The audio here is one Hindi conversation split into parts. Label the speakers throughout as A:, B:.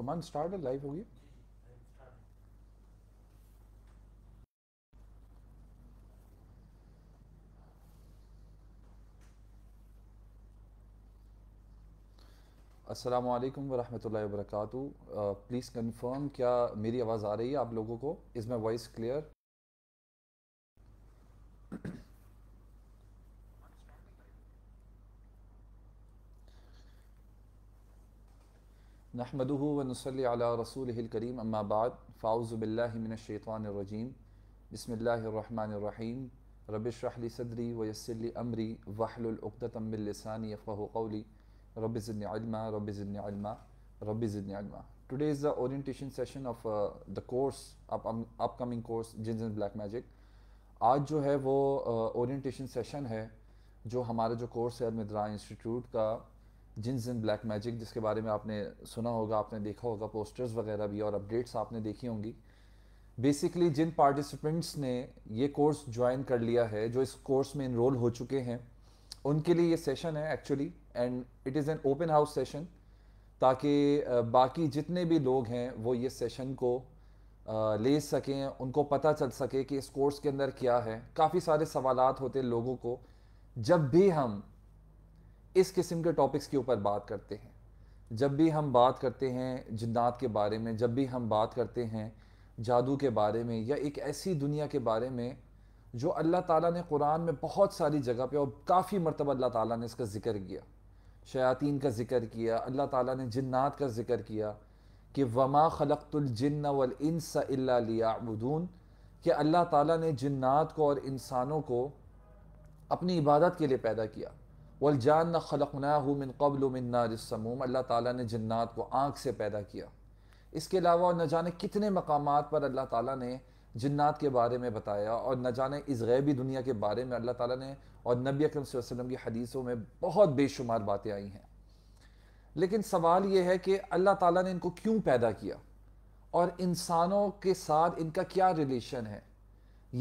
A: कमांड स्टार्ट है लाइव होगी अस्सलाम वालेकुम वरहमतुल्लाहि बरकातहू प्लीज़ कंफर्म क्या मेरी आवाज़ आ रही है आप लोगों को इज़ माई वॉइस क्लियर नहमदह वनसली रसूलकरीम अम्माबाद फ़ाउज़बिल्लिमिनशैतवानरजीम बसमीम रबिशरहली सदरी वयसली अमरी वाहलतमिलसानी फ़ाहली रबिज़िलमा रबिज़िलमा रबिज़िलमा today is the orientation session of the course upcoming course jinns in black magic आज जो है वो ओरिएंटेशन uh, सेशन है जो हमारा जो कोर्स है अलमदरा इंस्टीट्यूट का जिन्स एंड ब्लैक मैजिक जिसके बारे में आपने सुना होगा आपने देखा होगा पोस्टर्स वगैरह भी और अपडेट्स आपने देखी होंगी बेसिकली जिन पार्टिसिपेंट्स ने ये कोर्स ज्वाइन कर लिया है जो इस कोर्स में इनरोल हो चुके हैं उनके लिए ये सेशन है actually and it is an open house session ताकि बाकी जितने भी लोग हैं वो ये सेशन को ले सकें उनको पता चल सके कि इस कोर्स के अंदर क्या है काफ़ी सारे सवाल होते लोगों को जब भी हम इस किस्म के टॉपिक्स के ऊपर बात करते हैं जब भी हम बात करते हैं जिन्नात के बारे में जब भी हम बात करते हैं जादू के बारे में या एक ऐसी दुनिया के बारे में जो अल्लाह ताला ने कुरान में बहुत सारी जगह पे और काफ़ी मरतबा अल्लाह ताला ने इसका ज़िक्र किया शयातीन का ज़िक्र किया अल्लाह ताला ने जन्नात का ज़िक्र किया कि वमा खलकतुलजन्न वलइनसलियाबून कि अल्लाह ताला ने जन्ात को और इंसानों को अपनी इबादत के लिए पैदा किया वलजान खलकना मिन कबल मिन्नारमूम अल्लाह ताला ने जन्नात को आँख से पैदा किया इसके अलावा और न जाने कितने मकाम पर अल्लाह ताला ने जन्नात के बारे में बताया और न जाने इस गैबी दुनिया के बारे में अल्लाह ताला ने और नबी अकरम वसल्लम की हदीसों में बहुत बेशुमार बातें आई हैं लेकिन सवाल ये है कि अल्लाह ताली ने इनको क्यों पैदा किया और इंसानों के साथ इनका क्या रिलेशन है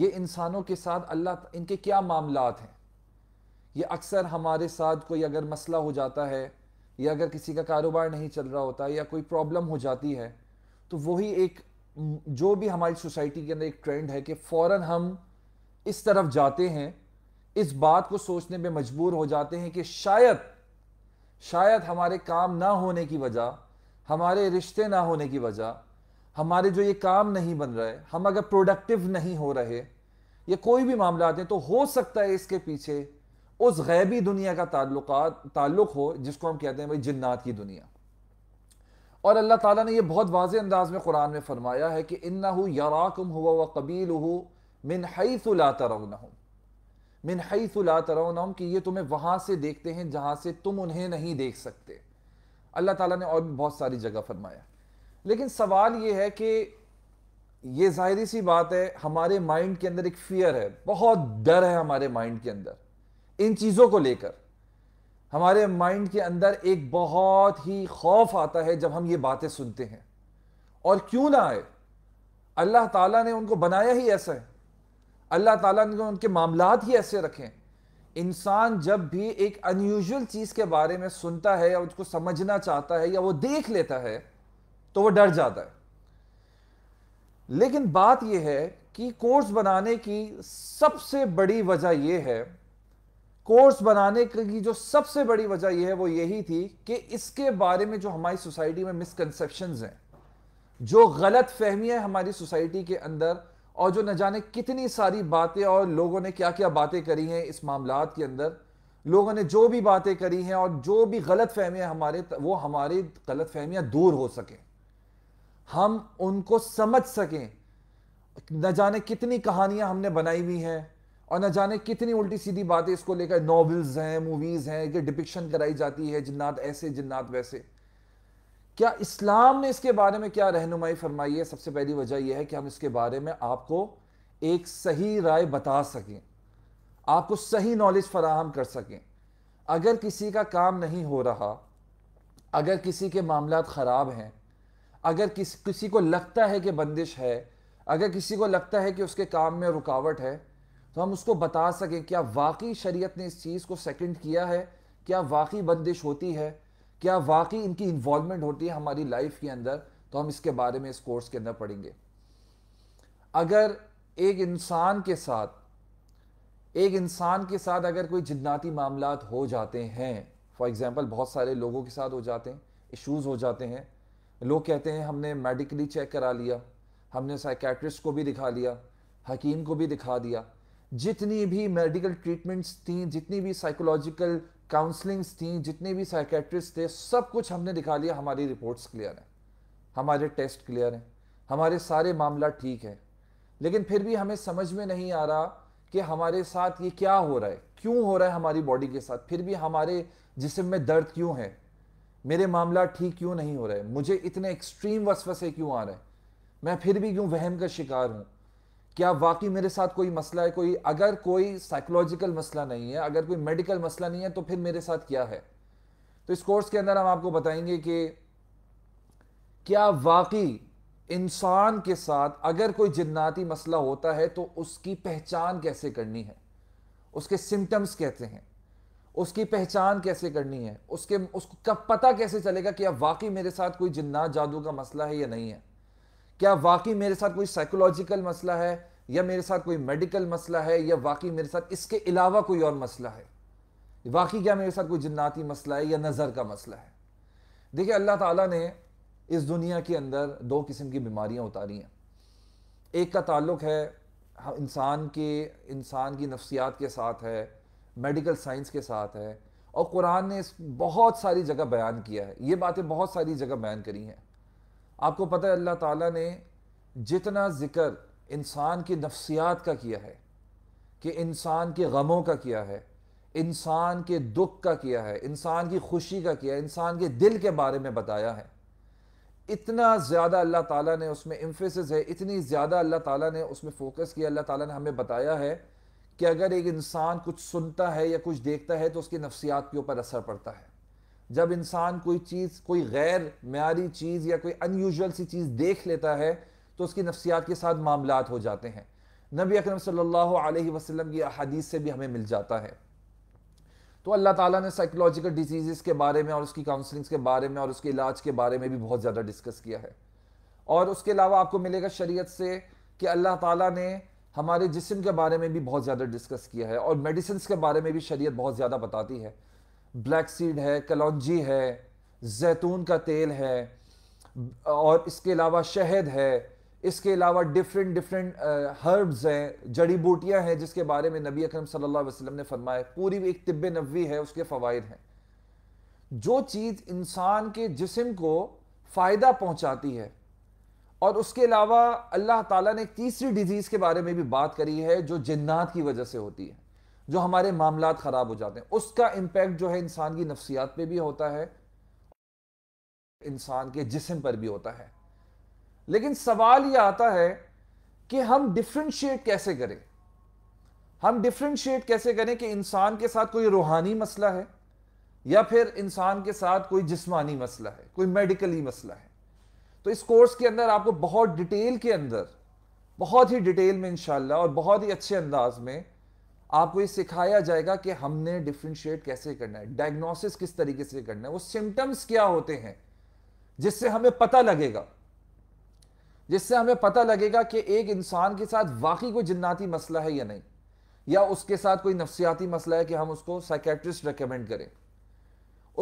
A: ये इंसानों के साथ अल्लाह इनके क्या मामला हैं ये अक्सर हमारे साथ कोई अगर मसला हो जाता है या अगर किसी का कारोबार नहीं चल रहा होता या कोई प्रॉब्लम हो जाती है तो वही एक जो भी हमारी सोसाइटी के अंदर एक ट्रेंड है कि फ़ौर हम इस तरफ जाते हैं इस बात को सोचने में मजबूर हो जाते हैं कि शायद शायद हमारे काम ना होने की वजह हमारे रिश्ते ना होने की वजह हमारे जो ये काम नहीं बन रहे हम अगर प्रोडक्टिव नहीं हो रहे या कोई भी मामला आते हैं तो हो सकता है इसके पीछे उस गैबी दुनिया का ताल्लुक ताल्लुक हो जिसको हम कहते हैं भाई जन्नात की दुनिया और अल्लाह ताला ने यह बहुत वाज अंदाज में कुरान में फरमाया है कि इन्ना यराकुम हुआ व कबील मिन हईसला तरउन मिन हईसला तरउन कि ये तुम्हें वहाँ से देखते हैं जहाँ से तुम उन्हें नहीं देख सकते अल्लाह ताला ने और भी बहुत सारी जगह फरमाया लेकिन सवाल ये है कि ये ज़ाहिर सी बात है हमारे माइंड के अंदर एक फियर है बहुत डर है हमारे माइंड के अंदर इन चीज़ों को लेकर हमारे माइंड के अंदर एक बहुत ही खौफ आता है जब हम ये बातें सुनते हैं और क्यों ना आए अल्लाह ताला ने उनको बनाया ही ऐसा है अल्लाह ताला ने उनके मामलात ही ऐसे रखे हैं इंसान जब भी एक अनयूजल चीज़ के बारे में सुनता है या उसको समझना चाहता है या वो देख लेता है तो वो डर जाता है लेकिन बात यह है कि कोर्स बनाने की सबसे बड़ी वजह यह है कोर्स बनाने की जो सबसे बड़ी वजह यह है वो यही थी कि इसके बारे में जो हमारी सोसाइटी में मिसकनसेप्शन हैं जो गलत फहमियाँ हमारी सोसाइटी के अंदर और जो न जाने कितनी सारी बातें और लोगों ने क्या क्या बातें करी हैं इस मामला के अंदर लोगों ने जो भी बातें करी हैं और जो भी गलत फहमियाँ हमारे वो हमारी गलत फहमियाँ दूर हो सकें हम उनको समझ सकें न जाने कितनी कहानियाँ हमने बनाई हुई हैं और न जाने कितनी उल्टी सीधी बातें इसको लेकर नॉवेल्स हैं मूवीज हैं कि डिपिक्शन कराई जाती है जिन्नात ऐसे जिन्नात वैसे क्या इस्लाम ने इसके बारे में क्या रहनुमाई फरमाई है सबसे पहली वजह यह है कि हम इसके बारे में आपको एक सही राय बता सकें आपको सही नॉलेज फराहम कर सकें अगर किसी का काम नहीं हो रहा अगर किसी के मामला ख़राब हैं अगर किस किसी को लगता है कि बंदिश है अगर किसी को लगता है कि उसके काम में रुकावट है तो हम उसको बता सकें क्या वाकई शरीयत ने इस चीज़ को सेकंड किया है क्या वाकई बंदिश होती है क्या वाकई इनकी इन्वॉल्वमेंट होती है हमारी लाइफ के अंदर तो हम इसके बारे में इस कोर्स के अंदर पढ़ेंगे अगर एक इंसान के साथ एक इंसान के साथ अगर कोई जिन्नाती मामला हो जाते हैं फॉर एग्ज़ाम्पल बहुत सारे लोगों के साथ हो जाते हैं इशूज़ हो जाते हैं लोग कहते हैं हमने मेडिकली चेक करा लिया हमने साइकेट्रिस्ट को भी दिखा लिया हकीम को भी दिखा दिया जितनी भी मेडिकल ट्रीटमेंट्स थी जितनी भी साइकोलॉजिकल काउंसलिंग्स थी जितने भी साइकेट्रिस्ट थे सब कुछ हमने दिखा लिया हमारी रिपोर्ट्स क्लियर हैं हमारे टेस्ट क्लियर हैं हमारे सारे मामला ठीक है लेकिन फिर भी हमें समझ में नहीं आ रहा कि हमारे साथ ये क्या हो रहा है क्यों हो रहा है हमारी बॉडी के साथ फिर भी हमारे जिसम में दर्द क्यों है मेरे मामला ठीक क्यों नहीं हो रहा है मुझे इतने एक्सट्रीम वसवसे क्यों आ रहे हैं मैं फिर भी क्यों वहम का शिकार हूँ क्या वाकई मेरे साथ कोई मसला है कोई अगर कोई साइकोलॉजिकल मसला नहीं है अगर कोई मेडिकल मसला नहीं है तो फिर मेरे साथ क्या है तो इस कोर्स के अंदर हम आपको बताएंगे कि क्या वाकई इंसान के साथ अगर कोई जिन्नाती मसला होता है तो उसकी पहचान कैसे करनी है उसके सिम्टम्स कहते हैं उसकी पहचान कैसे करनी है उसके उसको कब पता कैसे चलेगा कि अब वाकई मेरे साथ कोई जिन्नात जादू का मसला है या नहीं है क्या वाकई मेरे साथ कोई साइकोलॉजिकल मसला है या मेरे साथ कोई मेडिकल मसला है या वाकई मेरे साथ इसके अलावा कोई और मसला है वाकई क्या मेरे साथ कोई जन्नाती मसला है या नज़र का मसला है देखिए अल्लाह ताला ने इस दुनिया के अंदर दो किस्म की बीमारियां उतारी हैं एक का ताल्लुक है हाँ, इंसान के इंसान की नफ्सियात के साथ है मेडिकल साइंस के साथ है और कुरान ने इस बहुत सारी जगह बयान किया है ये बातें बहुत सारी जगह बयान करी हैं आपको पता है अल्लाह ताला ने जितना ज़िक्र इंसान की नफ्सियात का किया है कि इंसान के गमों का किया है इंसान के दुख का किया है इंसान की खुशी का किया है इंसान के दिल के बारे में बताया है इतना ज़्यादा अल्लाह ताला ने उसमें इम्फेसिस है इतनी ज़्यादा अल्लाह ताला ने उसमें फोकस किया अल्लाह ताला ने हमें बताया है कि अगर एक इंसान कुछ सुनता है या कुछ देखता है तो उसकी नफसियात के ऊपर असर पड़ता है जब इंसान कोई चीज़ कोई गैर म्यारी चीज़ या कोई अनयूजल सी चीज़ देख लेता है तो उसकी नफसियात के साथ मामला हो जाते हैं नबी अकरम सल्लल्लाहु अलैहि वसल्लम की अहदीस से भी हमें मिल जाता है तो अल्लाह ताला ने साइकोलॉजिकल डिजीज़ के बारे में और उसकी काउंसलिंग्स के बारे में और उसके इलाज के बारे में भी बहुत ज़्यादा डिस्कस किया है और उसके अलावा आपको मिलेगा शरीयत से कि अल्लाह ताला ने हमारे जिसम के बारे में भी बहुत ज़्यादा डिस्कस किया है और मेडिसिन के बारे में भी शरीयत बहुत ज़्यादा बताती है ब्लैक सीड है कलौजी है जैतून का तेल है और इसके अलावा शहद है इसके अलावा डिफरेंट डिफरेंट हर्ब्स हैं जड़ी बूटियां हैं जिसके बारे में नबी अकरम सल्लल्लाहु अलैहि वसल्लम ने फरमाया पूरी एक तिब्बे नबी है उसके फ़वाद हैं जो चीज़ इंसान के जिसम को फ़ायदा पहुंचाती है और उसके अलावा अल्लाह ताला ने एक तीसरी डिजीज़ के बारे में भी बात करी है जो जिन्नात की वजह से होती है जो हमारे मामला ख़राब हो जाते हैं उसका इम्पेक्ट जो है इंसान की नफसियात पर भी होता है इंसान के जिसम पर भी होता है लेकिन सवाल यह आता है कि हम डिफ्रेंशिएट कैसे करें हम डिफ्रेंशिएट कैसे करें कि इंसान के साथ कोई रूहानी मसला है या फिर इंसान के साथ कोई जिस्मानी मसला है कोई मेडिकली मसला है तो इस कोर्स के अंदर आपको बहुत डिटेल के अंदर बहुत ही डिटेल में इंशाल्लाह और बहुत ही अच्छे अंदाज में आपको ये सिखाया जाएगा कि हमने डिफ्रेंशिएट कैसे करना है डायग्नोसिस किस तरीके से करना है वो सिम्टम्स क्या होते हैं जिससे हमें पता लगेगा जिससे हमें पता लगेगा कि एक इंसान के साथ वाकई कोई जन्नाती मसला है या नहीं या उसके साथ कोई नफसियाती मसला है कि हम उसको साइकेट्रिस्ट रिकमेंड करें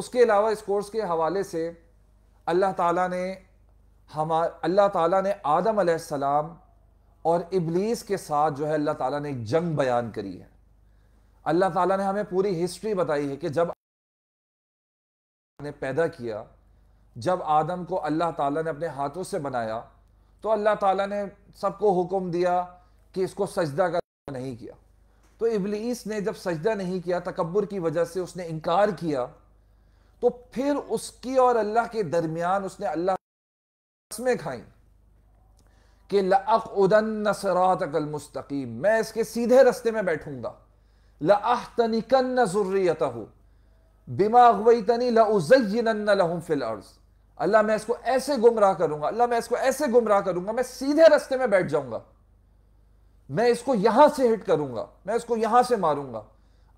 A: उसके अलावा इस कोर्स के हवाले से अल्लाह ताला ने हम अल्लाह ताला ने आदम आसमाम और इबलीस के साथ जो है अल्लाह ताला ने एक जंग बयान करी है अल्लाह ताला ने हमें पूरी हिस्ट्री बताई है कि जब ने पैदा किया जब आदम को अल्लाह ताला ने अपने हाथों से बनाया तो अल्लाह ताला ने सबको हुक्म दिया कि इसको सजदा का नहीं किया तो इबलीस ने जब सजदा नहीं किया तकबर की वजह से उसने इनकार किया तो फिर उसकी और अल्लाह के दरमियान उसने अल्लाह में खाई कि लअन सरातकल मुस्तकीम मैं इसके सीधे रस्ते में बैठूंगा लनिकन जरूरी बिमा अगवई तनी लहुम फिल अर्ज़ अल्लाह मैं इसको ऐसे गुमराह करूंगा अल्लाह मैं इसको ऐसे गुमराह करूंगा मैं सीधे रस्ते में बैठ जाऊंगा मैं इसको यहां से हिट करूंगा मैं इसको यहां से मारूंगा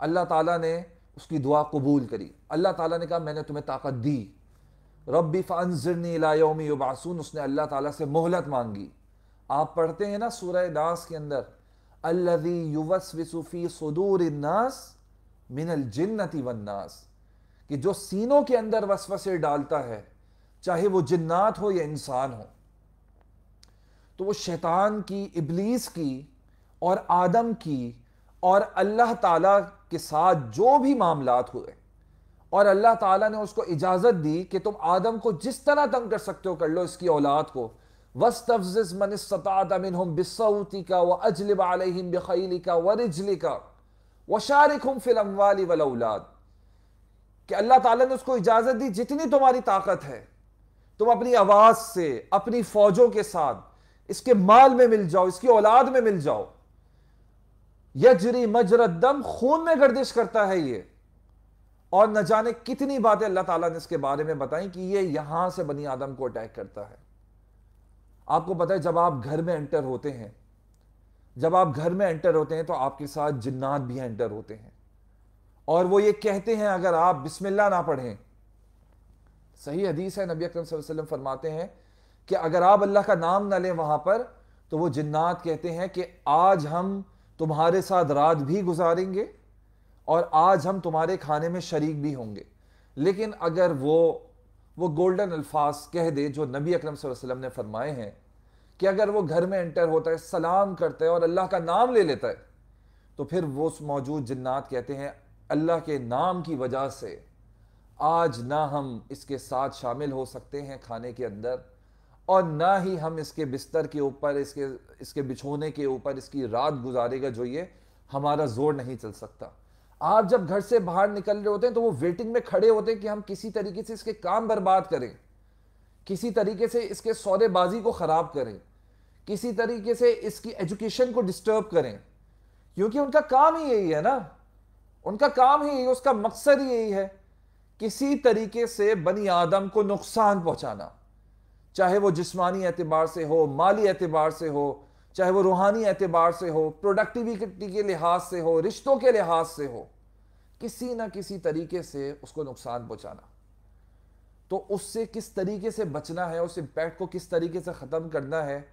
A: अल्लाह ताला ने उसकी दुआ कबूल करी अल्लाह ताला ने कहा मैंने तुम्हें ताकत दी रबी फ़ानजरनी उसने अल्लाह ताला से मोहलत मांगी आप पढ़ते हैं ना सूरह नास के अंदर अल्लदी सदूर नास मिनल जिन्नति वन्नास कि जो सीनों के अंदर वसवसे डालता है चाहे वो जिन्नात हो या इंसान हो तो वो शैतान की इबलीस की और आदम की और अल्लाह ताला के साथ जो भी मामला हुए और अल्लाह ताला ने उसको इजाज़त दी कि तुम आदम को जिस तरह तंग कर सकते हो कर लो इसकी औलाद को हम का का व का हम कि अल्लाह ताला ने उसको इजाज़त दी जितनी तुम्हारी ताकत है तुम अपनी आवाज से अपनी फौजों के साथ इसके माल में मिल जाओ इसकी औलाद में मिल जाओ यजरी मजरदम खून में गर्दिश करता है ये और न जाने कितनी बातें अल्लाह ताला ने इसके बारे में बताई कि ये यहां से बनी आदम को अटैक करता है आपको पता है जब आप घर में एंटर होते हैं जब आप घर में एंटर होते हैं तो आपके साथ जिन्नात भी एंटर होते हैं और वो ये कहते हैं अगर आप बिस्मिल्लाह ना पढ़ें सही हदीस है नबी अकरम वसल्लम फरमाते हैं कि अगर आप अल्लाह का नाम ना लें वहाँ पर तो वो जन्नात कहते हैं कि आज हम तुम्हारे साथ रात भी गुजारेंगे और आज हम तुम्हारे खाने में शरीक भी होंगे लेकिन अगर वो वो गोल्डन अल्फाज कह दे जो नबी अकरम वसल्लम ने फरमाए हैं कि अगर वो घर में एंटर होता है सलाम करता है और अल्लाह का नाम ले लेता है तो फिर वो मौजूद जन्नात कहते हैं अल्लाह के नाम की वजह से आज ना हम इसके साथ शामिल हो सकते हैं खाने के अंदर और ना ही हम इसके बिस्तर के ऊपर इसके इसके बिछोने के ऊपर इसकी रात गुजारेगा जो ये हमारा जोर नहीं चल सकता आप जब घर से बाहर निकल रहे होते हैं तो वो वेटिंग में खड़े होते हैं कि हम किसी तरीके से इसके काम बर्बाद करें किसी तरीके से इसके सौदेबाजी को ख़राब करें किसी तरीके से इसकी एजुकेशन को डिस्टर्ब करें क्योंकि उनका काम ही यही है ना उनका काम ही यही उसका मकसद ही यही है किसी तरीके से बनी आदम को नुकसान पहुंचाना चाहे वो जिस्मानी एतबार से हो माली एतबार से हो चाहे वो रूहानी एतबार से हो प्रोडक्टिविटी के लिहाज से हो रिश्तों के लिहाज से हो किसी ना किसी तरीके से उसको नुकसान पहुंचाना तो उससे किस तरीके से बचना है उस इम्पैक्ट को किस तरीके से ख़त्म करना है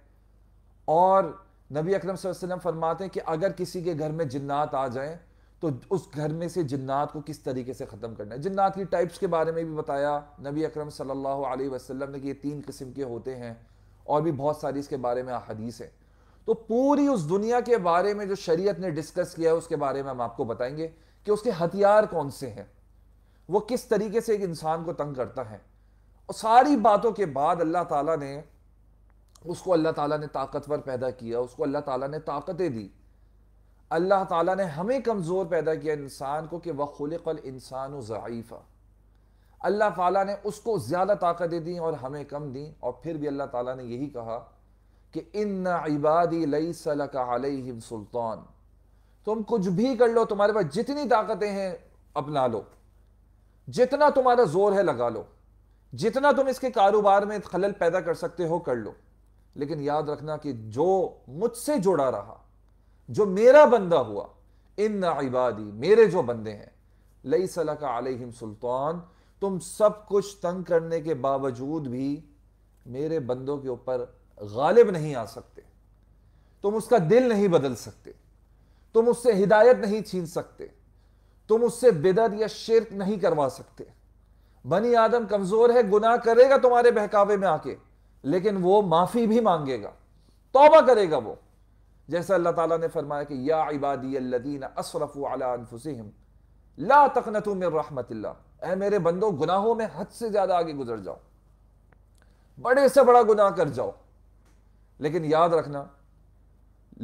A: और नबी अकरम वसल्लम फरमाते हैं कि अगर किसी के घर में जिन्नात आ जाएं तो उस घर में से जन्नात को किस तरीके से ख़त्म करना है जन्नात की टाइप्स के बारे में भी बताया नबी अकरम सल्लल्लाहु अलैहि वसल्लम ने कि ये तीन किस्म के होते हैं और भी बहुत सारी इसके बारे में अहदीस है तो पूरी उस दुनिया के बारे में जो शरीयत ने डिस्कस किया है उसके बारे में हम आपको बताएंगे कि उसके हथियार कौन से हैं वो किस तरीके से एक इंसान को तंग करता है और सारी बातों के बाद अल्लाह ताला ने उसको अल्लाह ताला ने ताकतवर पैदा किया उसको अल्लाह ताला ने ताकतें दी अल्लाह ताला ने हमें कमज़ोर पैदा किया इंसान को कि वखुलकल इंसान ज़ीफ़ा अल्लाह ताला ने उसको ज़्यादा ताकत दे दी और हमें कम दी और फिर भी अल्लाह ताला ने यही कहा कि इन इबादी लई सलकम सुल्तान तुम कुछ भी कर लो तुम्हारे पास जितनी ताकतें हैं अपना लो जितना तुम्हारा ज़ोर है लगा लो जितना तुम इसके कारोबार में खलल पैदा कर सकते हो कर लो लेकिन याद रखना कि जो मुझसे जुड़ा रहा जो मेरा बंदा हुआ इन इबादी मेरे जो बंदे हैं लई सला का अलहिम सुल्तान तुम सब कुछ तंग करने के बावजूद भी मेरे बंदों के ऊपर गालिब नहीं आ सकते तुम उसका दिल नहीं बदल सकते तुम उससे हिदायत नहीं छीन सकते तुम उससे बेदर या शिरक नहीं करवा सकते बनी आदम कमजोर है गुनाह करेगा तुम्हारे बहकावे में आके लेकिन वो माफी भी मांगेगा तोबा करेगा वो जैसा अल्लाह ताला ने फरमाया कि या इबादी अल्लदीन असरफ़ अलाफुसम ला तकनत रहमत ए मेरे बंदो गुनाहों में हद से ज़्यादा आगे गुजर जाओ बड़े से बड़ा गुनाह कर जाओ लेकिन याद रखना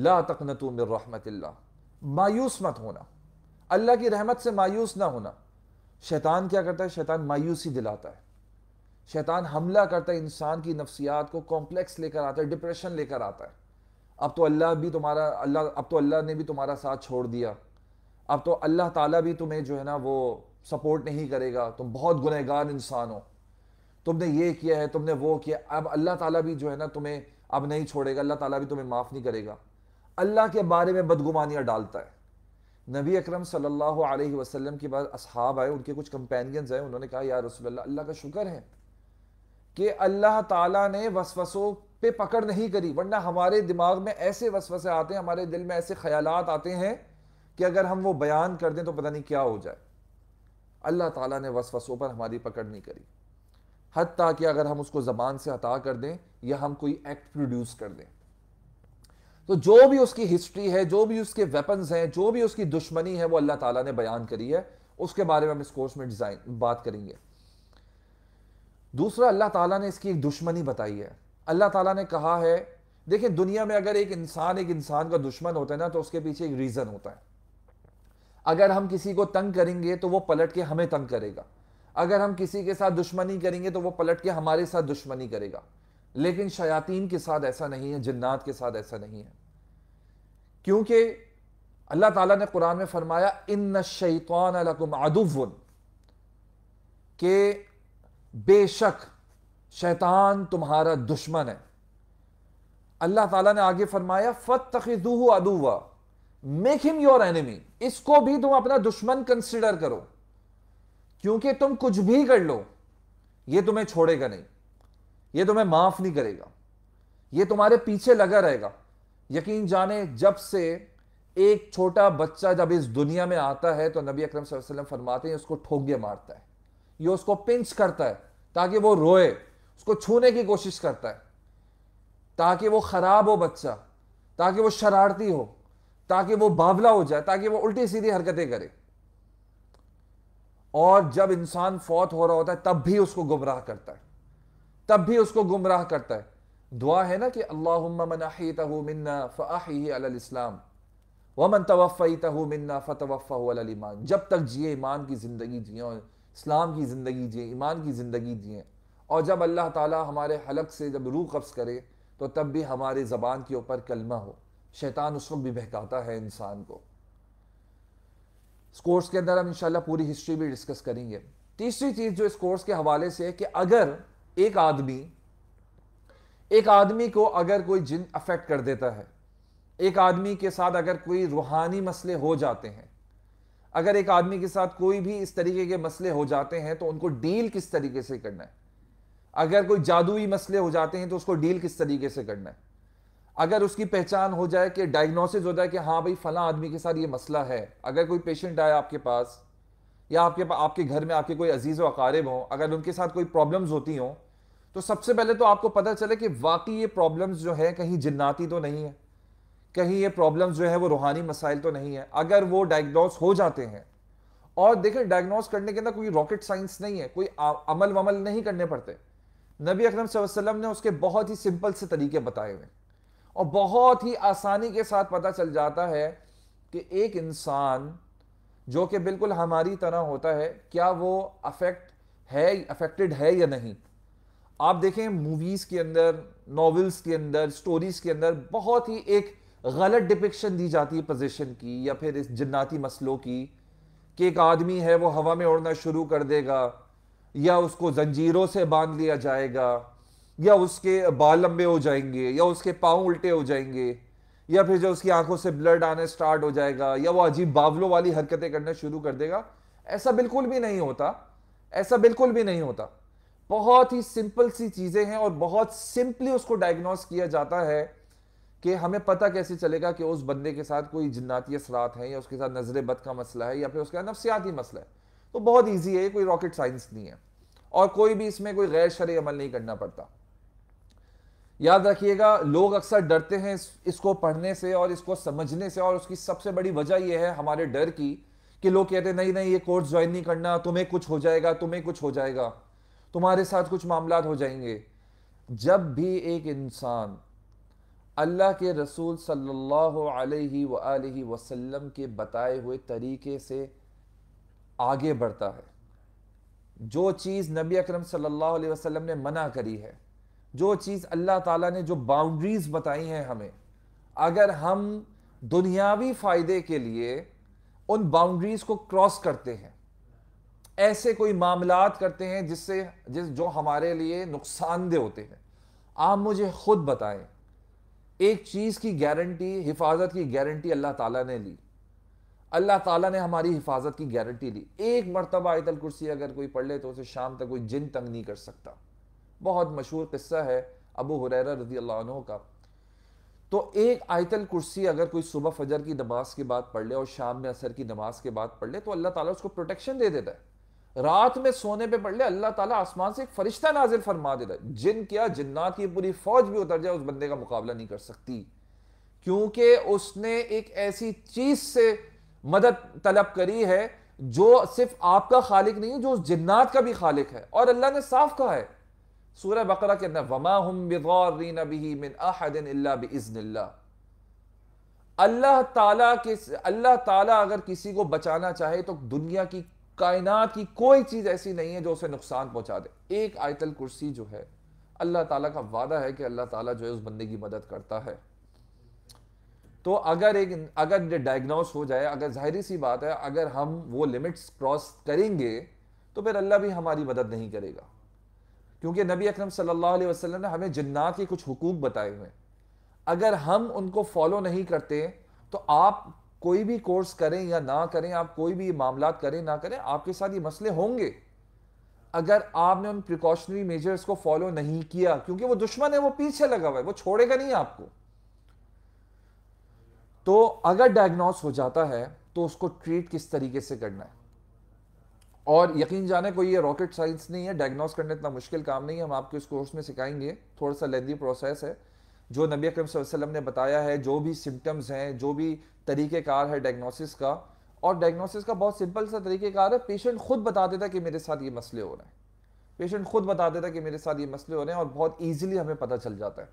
A: ला तकनत रहमत मायूस मत होना अल्लाह की रहमत से मायूस ना होना शैतान क्या करता है शैतान मायूसी दिलाता है शैतान हमला करता है इंसान की नफ्सियात को कॉम्प्लेक्स लेकर आता है डिप्रेशन लेकर आता है अब तो अल्लाह भी तुम्हारा अल्लाह अब तो अल्लाह ने भी तुम्हारा साथ छोड़ दिया अब तो अल्लाह ताला भी तुम्हें जो है ना वो सपोर्ट नहीं करेगा तुम बहुत गुनहगार इंसान हो तुमने ये किया है तुमने वो किया अब अल्लाह ताला भी जो है ना तुम्हें अब नहीं छोड़ेगा अल्लाह ताला भी तुम्हें माफ़ नहीं करेगा अल्लाह के बारे में बदगुमानियाँ डालता है नबी अक्रम सल्लल्लाहु अलैहि वसल्लम के बाद असहाब आए उनके कुछ कंपेनियंस आए उन्होंने कहा यार रसोल्ला अल्लाह का शुक्र है कि अल्लाह ताला ने वसवसों पे पकड़ नहीं करी वरना हमारे दिमाग में ऐसे वसवसे आते हैं हमारे दिल में ऐसे ख्याल आते हैं कि अगर हम वो बयान कर दें तो पता नहीं क्या हो जाए अल्लाह ताला ने वसवसों पर हमारी पकड़ नहीं करी हद तक अगर हम उसको ज़बान से हटा कर दें या हम कोई एक्ट प्रोड्यूस कर दें तो जो भी उसकी हिस्ट्री है जो भी उसके वेपन्स हैं जो भी उसकी दुश्मनी है वो अल्लाह ताला ने बयान करी है उसके बारे में हम इस कोर्स में डिज़ाइन बात करेंगे दूसरा अल्लाह ताला ने इसकी एक दुश्मनी बताई है अल्लाह ताला ने कहा है देखिए दुनिया में अगर एक इंसान एक इंसान का दुश्मन होता है ना तो उसके पीछे एक रीज़न होता है अगर हम किसी को तंग करेंगे तो वो पलट के हमें तंग करेगा अगर हम किसी के साथ दुश्मनी करेंगे तो वो पलट के हमारे साथ दुश्मनी करेगा लेकिन शयातीन के साथ ऐसा नहीं है जन्नात के साथ ऐसा नहीं है क्योंकि अल्लाह ताला ने कुरान में फरमाया इन शैतान अलकुम अदुवन के बेशक शैतान तुम्हारा दुश्मन है अल्लाह ताला ने आगे फरमाया फत तखिदू अदुआ मेक हिम योर एनिमी इसको भी तुम अपना दुश्मन कंसिडर करो क्योंकि तुम कुछ भी कर लो ये तुम्हें छोड़ेगा नहीं ये तुम्हें माफ नहीं करेगा ये तुम्हारे पीछे लगा रहेगा यकीन जाने जब से एक छोटा बच्चा जब इस दुनिया में आता है तो नबी अकरम सल्लल्लाहु अलैहि वसल्लम फरमाते हैं उसको ठोके मारता है ये उसको पिंच करता है ताकि वो रोए उसको छूने की कोशिश करता है ताकि वो ख़राब हो बच्चा ताकि वो शरारती हो ताकि वो बावला हो जाए ताकि वो उल्टी सीधी हरकतें करे और जब इंसान फौत हो रहा होता है तब भी उसको गुमराह करता है तब भी उसको गुमराह करता है दुआ है ना कि अल्लाह मन्ना फ़ाहीम वमन तवफ़ी तहु मन्ना फ़तवफ़ामान जब तक जिए ईमान की ज़िंदगी जिए और इस्लाम की ज़िंदगी जिए ईमान की ज़िंदगी जिए और जब अल्लाह ताला हमारे हलक से जब रूह कब्ज़ करे तो तब भी हमारी ज़बान के ऊपर कलमा हो शैतान उस वक्त भी बहकाता है इंसान को इस कोर्स के अंदर हम इंशाल्लाह पूरी हिस्ट्री भी डिस्कस करेंगे तीसरी चीज़ जो इस कोर्स के हवाले से है कि अगर एक आदमी एक आदमी को अगर कोई जिन अफेक्ट कर देता है एक आदमी के साथ अगर कोई रूहानी मसले हो जाते हैं अगर एक आदमी के साथ कोई भी इस तरीके के मसले हो जाते हैं तो उनको डील किस तरीके से करना है अगर कोई जादुई मसले हो जाते हैं तो उसको डील किस तरीके से करना है अगर उसकी पहचान हो जाए कि डायग्नोसिस हो जाए कि हाँ भाई फला आदमी के साथ ये मसला है अगर कोई पेशेंट आए आपके पास या आपके पास आपके घर में आपके कोई अजीज़ व अकारब हों अगर उनके साथ कोई प्रॉब्लम्स होती हों तो सबसे पहले तो आपको पता चले कि वाकई ये प्रॉब्लम्स जो है कहीं जिन्नाती तो नहीं है कहीं ये प्रॉब्लम्स जो है वो रूहानी मसाइल तो नहीं है अगर वो डायग्नोस हो जाते हैं और देखें डायग्नोस करने के अंदर कोई रॉकेट साइंस नहीं है कोई अमल वमल नहीं करने पड़ते नबी अकरम वसल्लम ने उसके बहुत ही सिंपल से तरीके बताए हुए और बहुत ही आसानी के साथ पता चल जाता है कि एक इंसान जो कि बिल्कुल हमारी तरह होता है क्या वो अफेक्ट है अफेक्टेड है या नहीं आप देखें मूवीज़ के अंदर नॉवेल्स के अंदर स्टोरीज़ के अंदर बहुत ही एक गलत डिपिक्शन दी जाती है पोजीशन की या फिर इस जन्नाती मसलों की कि एक आदमी है वो हवा में उड़ना शुरू कर देगा या उसको जंजीरों से बांध लिया जाएगा या उसके बाल लंबे हो जाएंगे या उसके पाँव उल्टे हो जाएंगे या फिर जो उसकी आंखों से ब्लड आने स्टार्ट हो जाएगा या वो अजीब बावलों वाली हरकतें करना शुरू कर देगा ऐसा बिल्कुल भी नहीं होता ऐसा बिल्कुल भी नहीं होता बहुत ही सिंपल सी चीज़ें हैं और बहुत सिंपली उसको डायग्नोस किया जाता है कि हमें पता कैसे चलेगा कि उस बंदे के साथ कोई जिन्नाती असरात हैं या उसके साथ नजर बद का मसला है या फिर उसके साथ नफसियाती मसला है तो बहुत ईजी है कोई रॉकेट साइंस नहीं है और कोई भी इसमें कोई गैर शरी अमल नहीं करना पड़ता याद रखिएगा लोग अक्सर डरते हैं इसको पढ़ने से और इसको समझने से और उसकी सबसे बड़ी वजह यह है हमारे डर की कि लोग कहते हैं नहीं नहीं ये कोर्स ज्वाइन नहीं करना तुम्हें कुछ हो जाएगा तुम्हें कुछ हो जाएगा तुम्हारे साथ कुछ मामला हो जाएंगे जब भी एक इंसान अल्लाह के रसूल सल्लल्लाहु अलैहि वसल्लम के बताए हुए तरीके से आगे बढ़ता है जो चीज़ नबी अकरम सल्लल्लाहु अलैहि वसल्लम ने मना करी है जो चीज़ अल्लाह ताला ने जो बाउंड्रीज़ बताई हैं हमें अगर हम दुनियावी फ़ायदे के लिए उन बाउंड्रीज़ को क्रॉस करते हैं ऐसे कोई मामलात करते हैं जिससे जिस जो हमारे लिए नुकसानदेह होते हैं आप मुझे ख़ुद बताएं एक चीज़ की गारंटी हिफाजत की गारंटी अल्लाह ताला ने ली अल्लाह ताला ने हमारी हिफाजत की गारंटी ली एक मरतबा आयतल कुर्सी अगर कोई पढ़ ले तो उसे शाम तक कोई जिन तंग नहीं कर सकता बहुत मशहूर किस्सा है अबू हुरैरा रजी अल्लाह का तो एक आयतल कुर्सी अगर कोई सुबह फजर की नमाज के बाद पढ़ ले और शाम में असर की नमाज के बाद पढ़ ले तो अल्लाह ताला उसको प्रोटेक्शन दे देता है रात में सोने पे पढ़ ले अल्लाह ताला आसमान से एक फरिश्ता नाजिल फरमा देता है जिन क्या जिन्नात की पूरी फौज भी उतर जाए उस बंदे का मुकाबला नहीं कर सकती क्योंकि उसने एक ऐसी चीज से मदद तलब करी है जो सिर्फ आपका खालिक नहीं है जो उस जिन्नात का भी खालिक है और अल्लाह ने साफ कहा है सूरह बकरा के अंदर वमा अल्लाह ताला के अल्लाह ताला अगर किसी को बचाना चाहे तो दुनिया की कायनात की कोई चीज़ ऐसी नहीं है जो उसे नुकसान पहुंचा दे एक आयतल कुर्सी जो है अल्लाह ताला का वादा है कि अल्लाह ताला जो है उस बंदे की मदद करता है तो अगर एक अगर डायग्नोस हो जाए अगर जाहिर सी बात है अगर हम वो लिमिट्स क्रॉस करेंगे तो फिर अल्लाह भी हमारी मदद नहीं करेगा क्योंकि नबी अकरम सल्लल्लाहु अलैहि वसल्लम ने हमें जन्नात के कुछ हुकूक बताए हुए अगर हम उनको फॉलो नहीं करते तो आप कोई भी कोर्स करें या ना करें आप कोई भी मामला करें ना करें आपके साथ ये मसले होंगे अगर आपने उन प्रिकॉशनरी मेजर्स को फॉलो नहीं किया क्योंकि वो दुश्मन है वो पीछे लगा हुआ है वो छोड़ेगा नहीं आपको तो अगर डायग्नोस हो जाता है तो उसको ट्रीट किस तरीके से करना है और यकीन जाने कोई ये रॉकेट साइंस नहीं है डायग्नोस करना इतना मुश्किल काम नहीं है हम आपको इस कोर्स में सिखाएंगे थोड़ा सा लेंदी प्रोसेस है जो नबी अकरम वसल्लम ने बताया है जो भी सिम्टम्स हैं जो भी तरीक़ेकार है डायग्नोसिस का और डायग्नोसिस का बहुत सिंपल सा तरीक़ेकार है पेशेंट खुद बता देता कि मेरे साथ ये मसले हो रहे हैं पेशेंट खुद बता देता कि मेरे साथ ये मसले हो रहे हैं और बहुत ईजिली हमें पता चल जाता है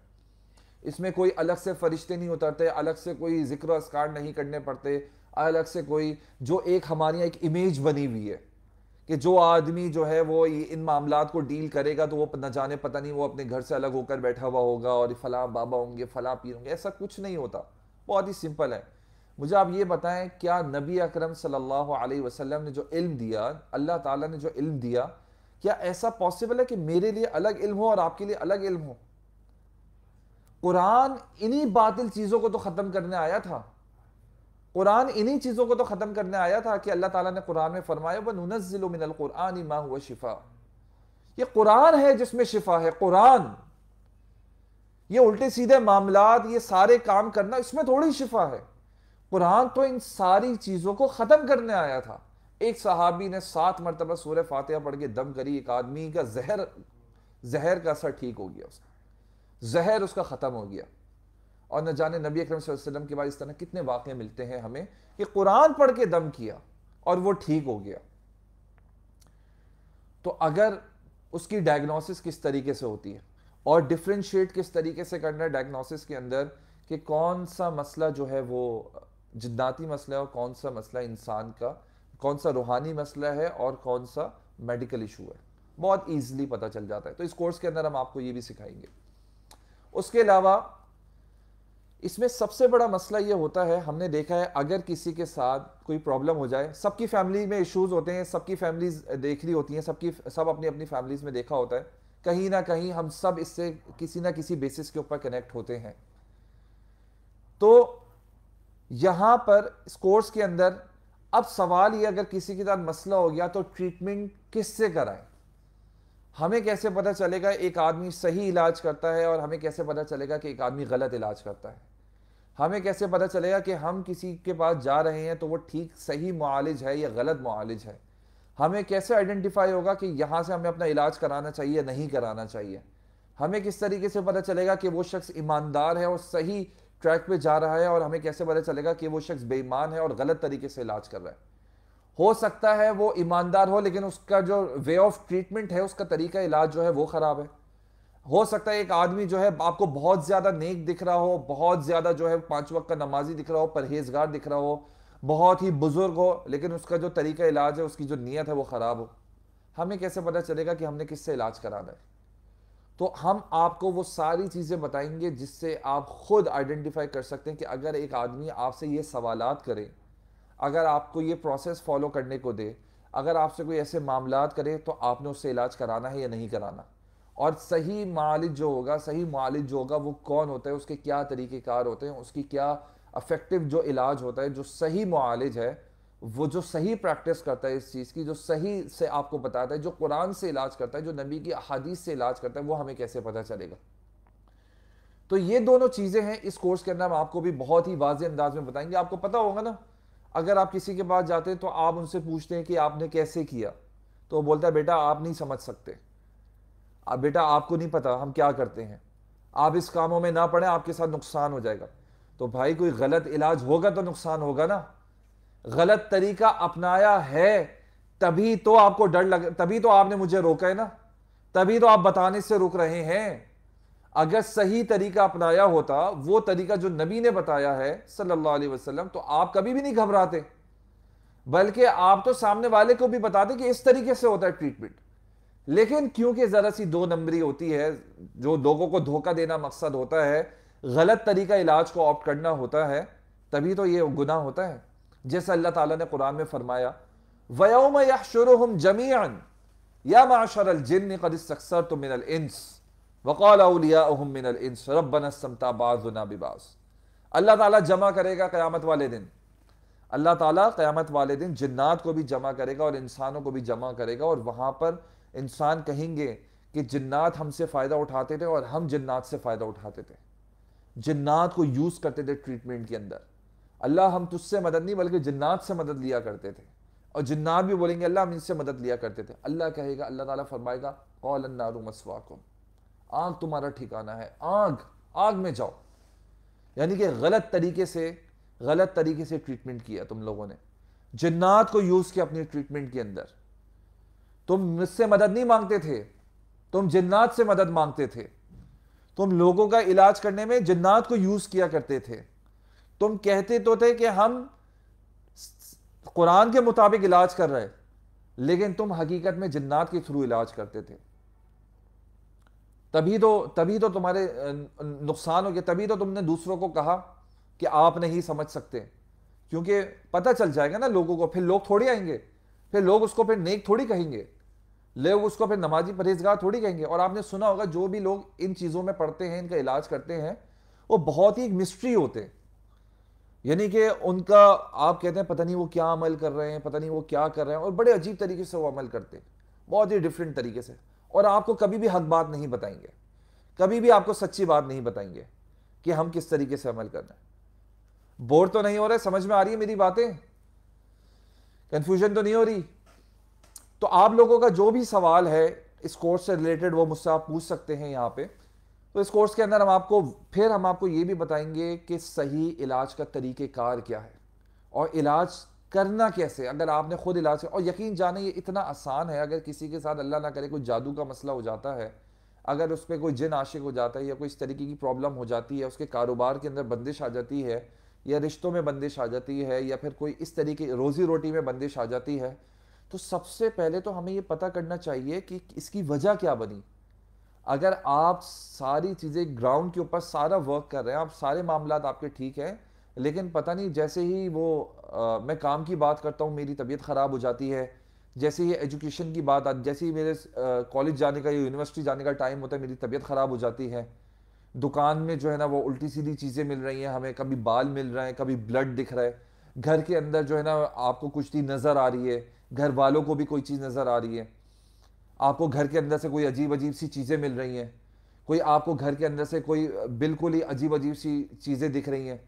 A: इसमें कोई अलग से फरिश्ते नहीं उतरते अलग से कोई जिक्र असकार नहीं करने पड़ते अलग से कोई जो एक हमारे यहाँ एक इमेज बनी हुई है कि जो आदमी जो है वो इन मामला को डील करेगा तो वो न जाने पता नहीं वो अपने घर से अलग होकर बैठा हुआ होगा और फला बाबा होंगे फला पीर होंगे ऐसा कुछ नहीं होता बहुत ही सिंपल है मुझे आप ये बताएं क्या नबी अकरम सल्लल्लाहु अलैहि वसल्लम ने जो इल्म दिया अल्लाह ताला ने जो इल्म दिया क्या ऐसा पॉसिबल है कि मेरे लिए अलग इल्म हो और आपके लिए अलग इल्म हो कुरान इन्हीं बातिल चीज़ों को तो ख़त्म करने आया था कुरान इन्हीं चीज़ों को तो ख़त्म करने आया था कि अल्लाह ताला ने कुरान में फरमाया वह नूनजिल मिनल माँ हुआ शिफा ये कुरान है जिसमें शिफा है कुरान ये उल्टे सीधे मामलात ये सारे काम करना इसमें थोड़ी शिफा है कुरान तो इन सारी चीज़ों को ख़त्म करने आया था एक सहाबी ने सात मरतबा सूर्य फातिहा पढ़ के दम करी एक आदमी का जहर जहर का असर ठीक हो गया उसका जहर उसका ख़त्म हो गया और न जाने नबी अकरम वसल्लम के बाद इस तरह कितने वाक़े मिलते हैं हमें कि कुरान पढ़ के दम किया और वो ठीक हो गया तो अगर उसकी डायग्नोसिस किस तरीके से होती है और डिफ्रेंशिएट किस तरीके से करना है डायग्नोसिस के अंदर कि कौन सा मसला जो है वो जिन्नाती मसला है और कौन सा मसला इंसान का कौन सा रूहानी मसला है और कौन सा मेडिकल इशू है बहुत ईजिली पता चल जाता है तो इस कोर्स के अंदर हम आपको ये भी सिखाएंगे उसके अलावा इसमें सबसे बड़ा मसला ये होता है हमने देखा है अगर किसी के साथ कोई प्रॉब्लम हो जाए सबकी फैमिली में इश्यूज होते हैं सबकी फैमिलीज देख रही होती हैं सबकी सब अपनी अपनी फैमिलीज में देखा होता है कहीं ना कहीं हम सब इससे किसी ना किसी बेसिस के ऊपर कनेक्ट होते हैं तो यहाँ पर इस कोर्स के अंदर अब सवाल ये अगर किसी के साथ मसला हो गया तो ट्रीटमेंट किससे कराएं हमें कैसे पता चलेगा एक आदमी सही इलाज करता है और हमें कैसे पता चलेगा कि एक आदमी गलत इलाज करता है हमें कैसे पता चलेगा कि हम किसी के पास जा रहे हैं तो वो ठीक सही मालिज है या गलत मालिज है हमें कैसे आइडेंटिफाई होगा कि यहाँ से हमें अपना इलाज कराना चाहिए नहीं कराना चाहिए हमें किस तरीके से पता चलेगा कि वो शख्स ईमानदार है और सही ट्रैक पे जा रहा है और हमें कैसे पता चलेगा कि वो शख्स बेईमान है और गलत तरीके से इलाज कर रहा है हो सकता है वो ईमानदार हो लेकिन उसका जो वे ऑफ ट्रीटमेंट है उसका तरीका इलाज जो है वो खराब है हो सकता है एक आदमी जो है आपको बहुत ज्यादा नेक दिख रहा हो बहुत ज्यादा जो है पांच वक्त का नमाजी दिख रहा हो परहेजगार दिख रहा हो बहुत ही बुजुर्ग हो लेकिन उसका जो तरीका इलाज है उसकी जो नीयत है वो खराब हो हमें कैसे पता चलेगा कि हमने किससे इलाज कराना है तो हम आपको वो सारी चीज़ें बताएंगे जिससे आप खुद आइडेंटिफाई कर सकते हैं कि अगर एक आदमी आपसे ये सवालात करें अगर आपको ये प्रोसेस फॉलो करने को दे अगर आपसे कोई ऐसे मामला करे तो आपने उससे इलाज कराना है या नहीं कराना और सही मालिज जो होगा सही मालिज जो होगा वो कौन होता है उसके क्या तरीक़ेकार होते हैं उसकी क्या अफेक्टिव जो इलाज होता है जो सही मालिज है वो जो सही प्रैक्टिस करता है इस चीज़ की जो सही से आपको बताता है जो कुरान से इलाज करता है जो नबी की अहादीस से इलाज करता है वो हमें कैसे पता चलेगा तो ये दोनों चीज़ें हैं इस कोर्स के अंदर हम आपको भी बहुत ही वाजे अंदाज में बताएंगे आपको पता होगा ना अगर आप किसी के पास जाते हैं तो आप उनसे पूछते हैं कि आपने कैसे किया तो वो बोलता है बेटा आप नहीं समझ सकते आप बेटा आपको नहीं पता हम क्या करते हैं आप इस कामों में ना पड़े आपके साथ नुकसान हो जाएगा तो भाई कोई गलत इलाज होगा तो नुकसान होगा ना गलत तरीका अपनाया है तभी तो आपको डर लग तभी तो आपने मुझे रोका है ना तभी तो आप बताने से रुक रहे हैं अगर सही तरीका अपनाया होता वो तरीका जो नबी ने बताया है सल्लल्लाहु अलैहि वसल्लम तो आप कभी भी नहीं घबराते बल्कि आप तो सामने वाले को भी बताते कि इस तरीके से होता है ट्रीटमेंट लेकिन क्योंकि ज़रा सी दो नंबरी होती है जो लोगों को धोखा देना मकसद होता है गलत तरीका इलाज को ऑप्ट करना होता है तभी तो ये गुना होता है जैसा अल्लाह ताला ने कुरान में फरमाया वयोम यह शुरू हम जमीन या माशर जिन कद सक्सर मिनल इंस वक़ौलियामिनस अल्लाह ताला जमा करेगा क़यामत वाले दिन अल्लाह ताला क़यामत वाले दिन जन्नात को भी जमा करेगा और इंसानों को भी जमा करेगा और वहाँ पर इंसान कहेंगे कि जन्नात हमसे फ़ायदा उठाते थे और हम जन्नात से फ़ायदा उठाते थे जन्नात को यूज़ करते थे ट्रीटमेंट के अंदर अल्लाह हम तुझसे मदद नहीं बल्कि जन्नात से मदद लिया करते थे और जिन्नात भी बोलेंगे अल्लाह हम इनसे मदद लिया करते थे अल्लाह कहेगा अल्लाह ताला फरमाएगा कौल मसवाकुम आग तुम्हारा ठिकाना है आग आग में जाओ यानी कि गलत तरीके से गलत तरीके से ट्रीटमेंट किया तुम लोगों ने जन्नात को यूज किया अपने ट्रीटमेंट के अंदर तुम मुझसे मदद नहीं मांगते थे तुम जन्नात से मदद मांगते थे तुम लोगों का इलाज करने में जन्नात को यूज किया करते थे तुम कहते तो थे कि हम कुरान के मुताबिक इलाज कर रहे लेकिन तुम हकीकत में जन्नात के थ्रू इलाज करते थे तभी तो तभी तो तुम्हारे नुकसान हो गया तभी तो तुमने दूसरों को कहा कि आप नहीं समझ सकते क्योंकि पता चल जाएगा ना लोगों को फिर लोग थोड़ी आएंगे फिर लोग उसको फिर नेक थोड़ी कहेंगे लोग उसको फिर नमाजी परहेजगार थोड़ी कहेंगे और आपने सुना होगा जो भी लोग इन चीज़ों में पढ़ते हैं इनका इलाज करते हैं वो बहुत ही एक मिस्ट्री होते हैं यानी कि उनका आप कहते हैं पता नहीं वो क्या अमल कर रहे हैं पता नहीं वो क्या कर रहे हैं और बड़े अजीब तरीके से वो अमल करते हैं बहुत ही डिफरेंट तरीके से और आपको कभी भी हक बात नहीं बताएंगे कभी भी आपको सच्ची बात नहीं बताएंगे कि हम किस तरीके से अमल करना है बोर तो नहीं हो रहा है समझ में आ रही है मेरी बातें कंफ्यूजन तो नहीं हो रही तो आप लोगों का जो भी सवाल है इस कोर्स से रिलेटेड वो मुझसे आप पूछ सकते हैं यहाँ पे तो इस कोर्स के अंदर हम आपको फिर हम आपको ये भी बताएंगे कि सही इलाज का तरीक़ेकार क्या है और इलाज करना कैसे अगर आपने खुद इलाज और यकीन जाने ये इतना आसान है अगर किसी के साथ अल्लाह ना करे कोई जादू का मसला हो जाता है अगर उस पर कोई जिन आशिक हो जाता है या कोई इस तरीके की प्रॉब्लम हो जाती है उसके कारोबार के अंदर बंदिश आ जाती है या रिश्तों में बंदिश आ जाती है या फिर कोई इस तरीके रोज़ी रोटी में बंदिश आ जाती है तो सबसे पहले तो हमें ये पता करना चाहिए कि इसकी वजह क्या बनी अगर आप सारी चीज़ें ग्राउंड के ऊपर सारा वर्क कर रहे हैं आप सारे मामला आपके ठीक हैं लेकिन पता नहीं जैसे ही वो आ, मैं काम की बात करता हूँ मेरी तबीयत ख़राब हो जाती है जैसे ही एजुकेशन की बात आती जैसे ही मेरे कॉलेज जाने का या यूनिवर्सिटी जाने का टाइम होता है मेरी तबीयत ख़राब हो जाती है दुकान में जो है ना वो उल्टी सीधी चीज़ें मिल रही हैं हमें कभी बाल मिल रहे हैं कभी ब्लड दिख रहा है घर के अंदर जो है ना आपको कुछ चीज़ नज़र आ रही है घर वालों को भी कोई चीज़ नज़र आ रही है आपको घर के अंदर से कोई अजीब अजीब सी चीज़ें मिल रही हैं कोई आपको घर के अंदर से कोई बिल्कुल ही अजीब अजीब सी चीज़ें दिख रही हैं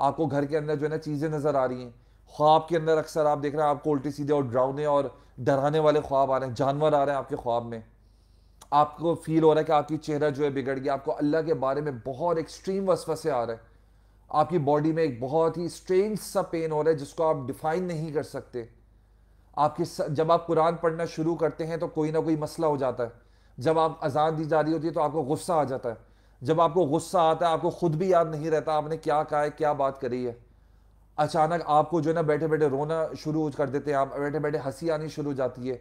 A: आपको घर के अंदर जो है ना चीज़ें नज़र आ रही हैं ख्वाब के अंदर अक्सर आप देख रहे हैं आपको उल्टी सीधे और डरावने और डराने वाले ख्वाब आ रहे हैं जानवर आ रहे हैं आपके ख्वाब में आपको फील हो रहा है कि आपकी चेहरा जो है बिगड़ गया आपको अल्लाह के बारे में बहुत एक्सट्रीम वसवसे आ रहे हैं आपकी बॉडी में एक बहुत ही स्ट्रेंज सा पेन हो रहा है जिसको आप डिफाइन नहीं कर सकते आपके स... जब आप कुरान पढ़ना शुरू करते हैं तो कोई ना कोई मसला हो जाता है जब आप अजान दी जा रही होती है तो आपको गुस्सा आ जाता है जब आपको गुस्सा आता है आपको खुद भी याद नहीं रहता आपने क्या कहा है क्या बात करी है अचानक आपको जो है ना बैठे बैठे रोना शुरू कर देते हैं आप बैठे बैठे हंसी आनी शुरू हो जाती है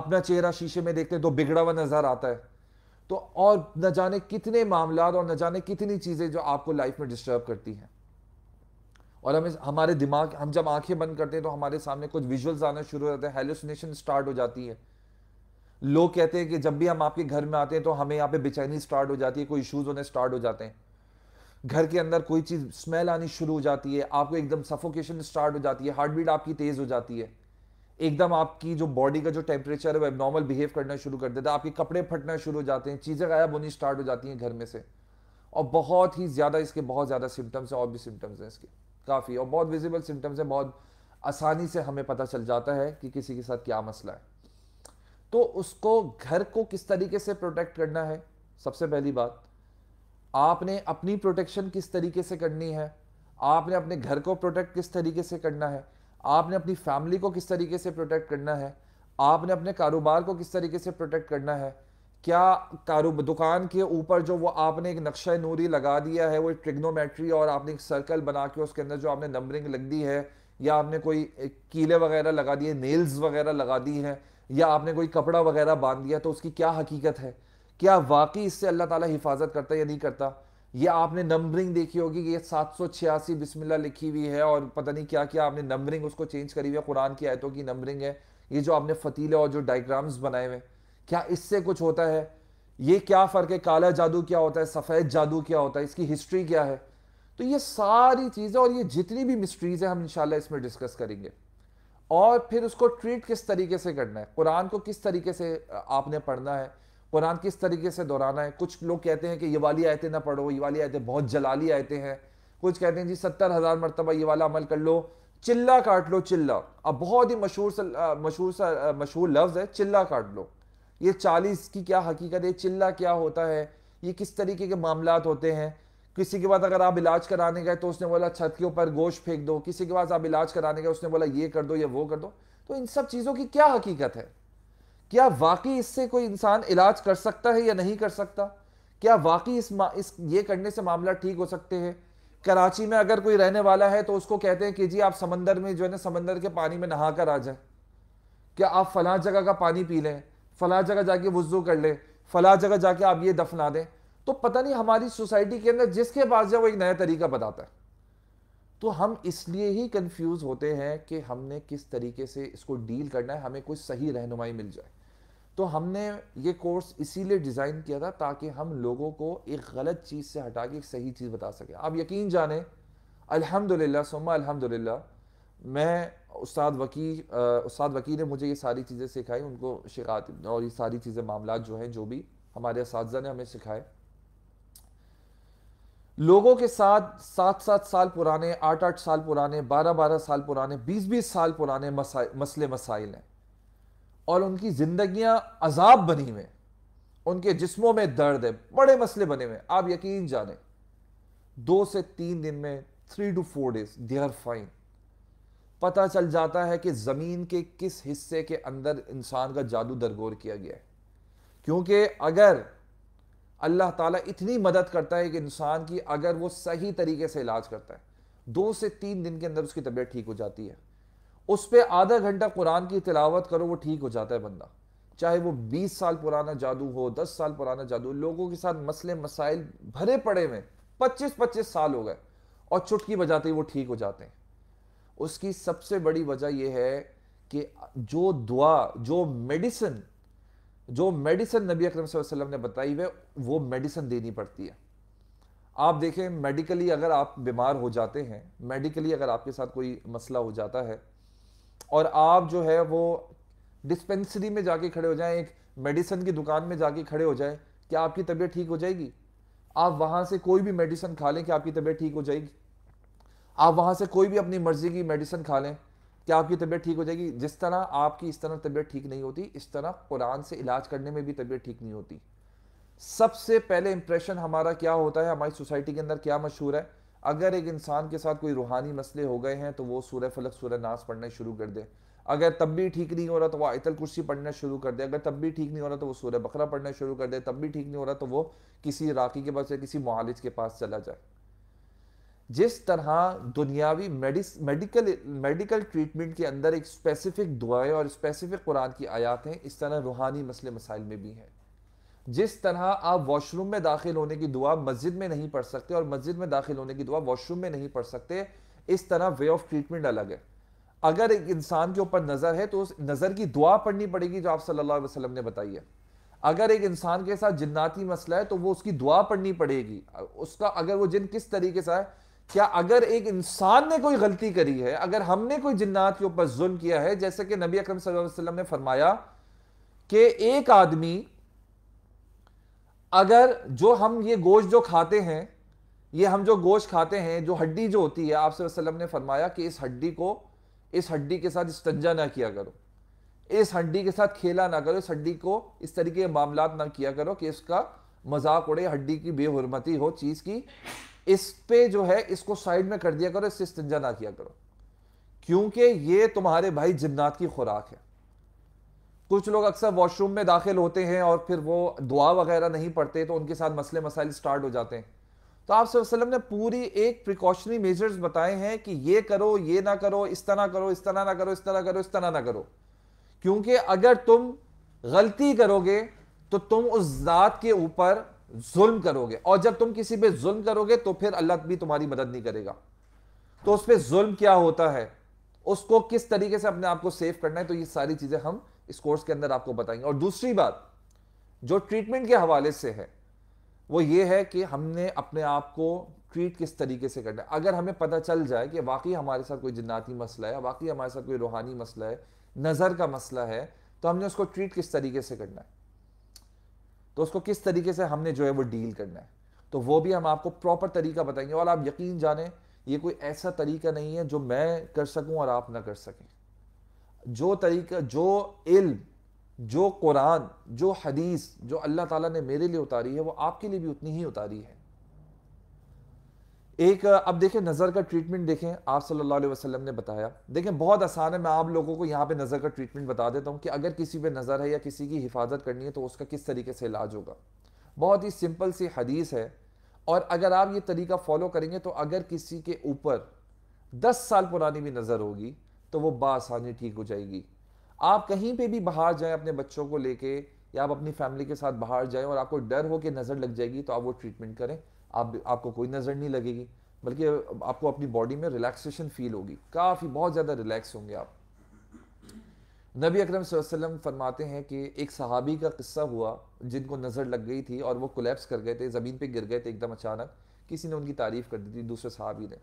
A: अपना चेहरा शीशे में देखते हैं तो बिगड़ा हुआ नजर आता है तो और न जाने कितने मामला और न जाने कितनी चीजें जो आपको लाइफ में डिस्टर्ब करती हैं और हमें हमारे दिमाग हम जब आंखें बंद करते हैं तो हमारे सामने कुछ विजुअल्स आना शुरू हो जाते हैं हेलोसिनेशन स्टार्ट हो जाती है लोग कहते हैं कि जब भी हम आपके घर में आते हैं तो हमें यहाँ पे बेचैनी स्टार्ट हो जाती है कोई इशूज़ होने स्टार्ट हो जाते हैं घर के अंदर कोई चीज़ स्मेल आनी शुरू हो जाती है आपको एकदम सफोकेशन स्टार्ट हो जाती है हार्ट बीट आपकी तेज़ हो जाती है एकदम आपकी जो बॉडी का जो टेम्परेचर है वो एबनॉर्मल बिहेव करना शुरू कर देता है आपके कपड़े फटना शुरू हो जाते हैं चीज़ें गायब होनी स्टार्ट हो जाती हैं घर में से और बहुत ही ज़्यादा इसके बहुत ज़्यादा सिम्टम्स हैं और भी सिम्टम्स हैं इसके काफ़ी और बहुत विजिबल सिम्टम्स हैं बहुत आसानी से हमें पता चल जाता है कि किसी के साथ क्या मसला है तो उसको घर को किस तरीके से प्रोटेक्ट करना है सबसे पहली बात आपने अपनी प्रोटेक्शन किस तरीके से करनी है आपने अपने घर को प्रोटेक्ट किस तरीके से करना है आपने अपनी फैमिली को किस तरीके से प्रोटेक्ट करना है आपने अपने कारोबार को किस तरीके से प्रोटेक्ट करना है क्या कारो दुकान के ऊपर जो वो आपने एक नक्शा नूरी लगा दिया है वो एक ट्रिग्नोमेट्री और आपने एक सर्कल बना के उसके अंदर जो आपने नंबरिंग लग दी है या आपने कोई कीले वगैरह लगा दिए नेल्स वगैरह लगा दी हैं या आपने कोई कपड़ा वगैरह बांध दिया तो उसकी क्या हकीकत है क्या वाकई इससे अल्लाह ताला हिफाजत करता है या नहीं करता ये आपने नंबरिंग देखी होगी कि ये सात सौ छियासी बिस्मिल्ला लिखी हुई है और पता नहीं क्या क्या आपने नंबरिंग उसको चेंज करी हुई है कुरान की आयतों की नंबरिंग है ये जो आपने फतीले और जो डायग्राम्स बनाए हुए क्या इससे कुछ होता है ये क्या फ़र्क है काला जादू क्या होता है सफ़ेद जादू क्या होता है इसकी हिस्ट्री क्या है तो ये सारी चीज़ें और ये जितनी भी मिस्ट्रीज़ हैं हम इंशाल्लाह इसमें डिस्कस करेंगे और फिर उसको ट्रीट किस तरीके से करना है कुरान को किस तरीके से आपने पढ़ना है कुरान किस तरीके से दोहराना है कुछ लोग कहते हैं कि ये वाली आयतें ना पढ़ो ये वाली आयतें बहुत जलाली आयतें हैं कुछ कहते हैं जी सत्तर हज़ार मरतबा ये वाला अमल कर लो चिल्ला काट लो चिल्ला अब बहुत ही मशहूर सा मशहूर सा मशहूर लफ्ज़ है चिल्ला काट लो ये चालीस की क्या हकीकत है चिल्ला क्या होता है ये किस तरीके के मामला होते हैं किसी के बाद अगर आप इलाज कराने गए तो उसने बोला छत के ऊपर गोश्त फेंक दो किसी के पास आप इलाज कराने गए उसने बोला ये कर दो या वो कर दो तो इन सब चीज़ों की क्या हकीकत है क्या वाकई इससे कोई इंसान इलाज कर सकता है या नहीं कर सकता क्या वाकई इस, इस ये करने से मामला ठीक हो सकते हैं कराची में अगर कोई रहने वाला है तो उसको कहते हैं कि जी आप समंदर में जो है ना समंदर के पानी में नहा कर आ जाए क्या आप फला जगह का पानी पी लें फला जगह जाके वज़ू कर लें फला जगह जाके आप ये दफना दें तो पता नहीं हमारी सोसाइटी के अंदर जिसके पास जाए वो एक नया तरीका बताता है तो हम इसलिए ही कंफ्यूज होते हैं कि हमने किस तरीके से इसको डील करना है हमें कोई सही रहनुमाई मिल जाए तो हमने ये कोर्स इसीलिए डिज़ाइन किया था ताकि हम लोगों को एक गलत चीज़ से हटा के एक सही चीज़ बता सकें आप यकीन जाने अल्हम्दुलिल्लाह सुम्मा अल्हम्दुलिल्लाह मैं उस्ताद वकी उस्ताद वकी ने मुझे ये सारी चीज़ें सिखाई उनको शिकायत और ये सारी चीज़ें मामला जो हैं जो भी हमारे इस ने हमें सिखाए लोगों के साथ सात सात साल पुराने आठ आठ साल पुराने बारह बारह साल पुराने बीस बीस साल पुराने मसले मसाइल हैं और उनकी जिंदगियां अजाब बनी हुए उनके जिस्मों में दर्द है बड़े मसले बने हुए आप यकीन जाने दो से तीन दिन में three two four days they are fine पता चल जाता है कि ज़मीन के किस हिस्से के अंदर इंसान का जादू दरगोर किया गया है क्योंकि अगर अल्लाह ताला इतनी मदद करता है कि इंसान की अगर वो सही तरीके से इलाज करता है दो से तीन दिन के अंदर उसकी तबीयत ठीक हो जाती है उस पर आधा घंटा कुरान की तिलावत करो वो ठीक हो जाता है बंदा चाहे वो 20 साल पुराना जादू हो 10 साल पुराना जादू लोगों के साथ मसले मसाइल भरे पड़े हुए पच्चीस पच्चीस साल हो गए और चुटकी बजाते ही वो ठीक हो जाते हैं उसकी सबसे बड़ी वजह यह है कि जो दुआ जो मेडिसिन जो मेडिसिन नबी अकरम वसल्लम ने बताई है वो मेडिसिन देनी पड़ती है आप देखें मेडिकली अगर आप बीमार हो जाते हैं मेडिकली अगर आपके साथ कोई मसला हो जाता है और आप जो है वो डिस्पेंसरी में जाके खड़े हो जाएं एक मेडिसिन की दुकान में जाके खड़े हो जाएं क्या आपकी तबीयत ठीक हो जाएगी आप वहाँ से कोई भी मेडिसिन खा लें कि आपकी तबीयत ठीक हो जाएगी आप वहाँ से कोई भी अपनी मर्ज़ी की मेडिसिन खा लें कि आपकी तबीयत ठीक हो जाएगी जिस तरह आपकी इस तरह तबीयत ठीक नहीं होती इस तरह कुरान से इलाज करने में भी तबीयत ठीक नहीं होती सबसे पहले इंप्रेशन हमारा क्या होता है हमारी सोसाइटी के अंदर क्या मशहूर है अगर एक इंसान के साथ कोई रूहानी मसले हो गए हैं तो वो सूर्य फलक सूर्य नाश पढ़ना शुरू कर दे अगर तब भी ठीक नहीं हो रहा तो वो आयतल कुर्सी पढ़ना शुरू कर दे अगर तब भी ठीक नहीं हो रहा तो वो सूर्य बकरा पढ़ना शुरू कर दे तब भी ठीक नहीं हो रहा तो वो किसी राखी के पास या किसी मालिज के पास चला जाए जिस तरह दुनियावी मेडिकल मेडिकल ट्रीटमेंट के अंदर एक स्पेसिफिक दुआएं और स्पेसिफिक कुरान की आयात हैं इस तरह रूहानी मसले मसाइल में भी हैं जिस तरह आप वॉशरूम में दाखिल होने की दुआ मस्जिद में नहीं पढ़ सकते और मस्जिद में दाखिल होने की दुआ वॉशरूम में नहीं पढ़ सकते इस तरह वे ऑफ ट्रीटमेंट अलग है अगर एक इंसान के ऊपर नज़र है तो उस नज़र की दुआ पढ़नी पड़ेगी जो आप सल्लल्लाहु अलैहि वसल्लम ने बताई है अगर एक इंसान के साथ जिन्नाती मसला है तो वो उसकी दुआ पढ़नी पड़ेगी उसका अगर वो जिन किस तरीके से है क्या अगर एक इंसान ने कोई गलती करी है अगर हमने कोई जिन्नात के ऊपर जुल्म किया है जैसे कि नबी अकरम सल्लल्लाहु अलैहि वसल्लम ने फरमाया कि एक आदमी अगर जो हम ये गोश्त जो खाते हैं ये हम जो गोश्त खाते हैं जो हड्डी जो होती है आप वसल्लम ने फरमाया कि इस हड्डी को इस हड्डी के साथ इस्तंजा ना किया करो इस हड्डी के साथ खेला ना करो इस हड्डी को इस तरीके के मामला ना किया करो कि इसका मजाक उड़े हड्डी की बेहरमती हो चीज़ की इस पे जो है इसको साइड में कर दिया करो इससे इस्तंजा ना किया करो क्योंकि ये तुम्हारे भाई जिन्नात की खुराक है कुछ लोग अक्सर वॉशरूम में दाखिल होते हैं और फिर वो दुआ वगैरह नहीं पढ़ते तो उनके साथ मसले मसाइल स्टार्ट हो जाते हैं तो आप वसल्लम ने पूरी एक प्रिकॉशनरी मेजर्स बताए हैं कि ये करो ये ना करो इस तरह करो इस तरह ना करो इस तरह करो इस तरह ना करो क्योंकि अगर तुम गलती करोगे तो तुम उस ज़ात के ऊपर जुल्म करोगे और जब तुम किसी पे जुल्म करोगे तो फिर अल्लाह भी तुम्हारी मदद नहीं करेगा तो उस पर जुल्म क्या होता है उसको किस तरीके से अपने आप को सेव करना है तो ये सारी चीजें हम इस कोर्स के अंदर आपको बताएंगे और दूसरी बात जो ट्रीटमेंट के हवाले से है वो ये है कि हमने अपने आप को ट्रीट किस तरीके से करना है अगर हमें पता चल जाए कि वाकई हमारे साथ कोई जन्ाती मसला है वाकई हमारे साथ कोई रूहानी मसला है नज़र का मसला है तो हमने उसको ट्रीट किस तरीके से करना है तो उसको किस तरीके से हमने जो है वो डील करना है तो वो भी हम आपको प्रॉपर तरीका बताएंगे और आप यकीन जाने ये कोई ऐसा तरीका नहीं है जो मैं कर सकूं और आप ना कर सकें जो तरीका जो इल्म जो कुरान जो हदीस जो अल्लाह ताला ने मेरे लिए उतारी है वो आपके लिए भी उतनी ही उतारी है एक अब देखें नज़र का ट्रीटमेंट देखें आप सल्लल्लाहु अलैहि वसल्लम ने बताया देखें बहुत आसान है मैं आप लोगों को यहाँ पे नज़र का ट्रीटमेंट बता देता हूँ कि अगर किसी पे नज़र है या किसी की हिफाजत करनी है तो उसका किस तरीके से इलाज होगा बहुत ही सिंपल सी हदीस है और अगर आप ये तरीका फॉलो करेंगे तो अगर किसी के ऊपर दस साल पुरानी भी नज़र होगी तो वो बासानी ठीक हो जाएगी आप कहीं पर भी बाहर जाएँ अपने बच्चों को लेके या आप अपनी फैमिली के साथ बाहर जाएँ और आपको डर हो कि नज़र लग जाएगी तो आप वो ट्रीटमेंट करें आप आपको कोई नज़र नहीं लगेगी बल्कि आपको अपनी बॉडी में रिलैक्सेशन फील होगी काफ़ी बहुत ज़्यादा रिलैक्स होंगे आप नबी अकरम वसल्लम फरमाते हैं कि एक सहाबी का किस्सा हुआ जिनको नज़र लग गई थी और वो कोलेप्स कर गए थे ज़मीन पे गिर गए थे एकदम अचानक किसी ने उनकी तारीफ़ कर दी थी दूसरे सहाबी ने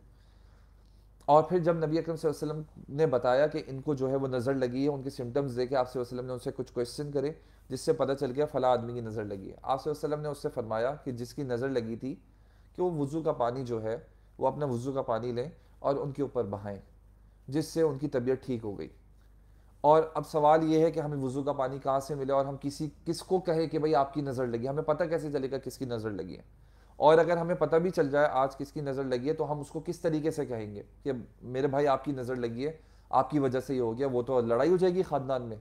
A: और फिर जब नबी अकरम वसल्लम ने बताया कि इनको जो है वो नज़र लगी है उनके सिम्टम्स देखे आपसे वसलम ने उनसे कुछ क्वेश्चन करे जिससे पता चल गया फ़ला आदमी की नज़र लगी है आपसे वसलम ने उससे फरमाया कि जिसकी नज़र लगी थी कि वो वज़ू का पानी जो है वो अपना वज़ू का पानी लें और उनके ऊपर बहाएं जिससे उनकी तबीयत ठीक हो गई और अब सवाल ये है कि हमें वज़ू का पानी कहाँ से मिले और हम किसी किसको कहें कि भाई आपकी नज़र लगी हमें पता कैसे चलेगा किसकी नज़र लगी है और अगर हमें पता भी चल जाए आज किसकी नज़र लगी है तो हम उसको किस तरीके से कहेंगे कि मेरे भाई आपकी नज़र लगी है आपकी वजह से ये हो गया वो तो लड़ाई हो जाएगी ख़ानदान में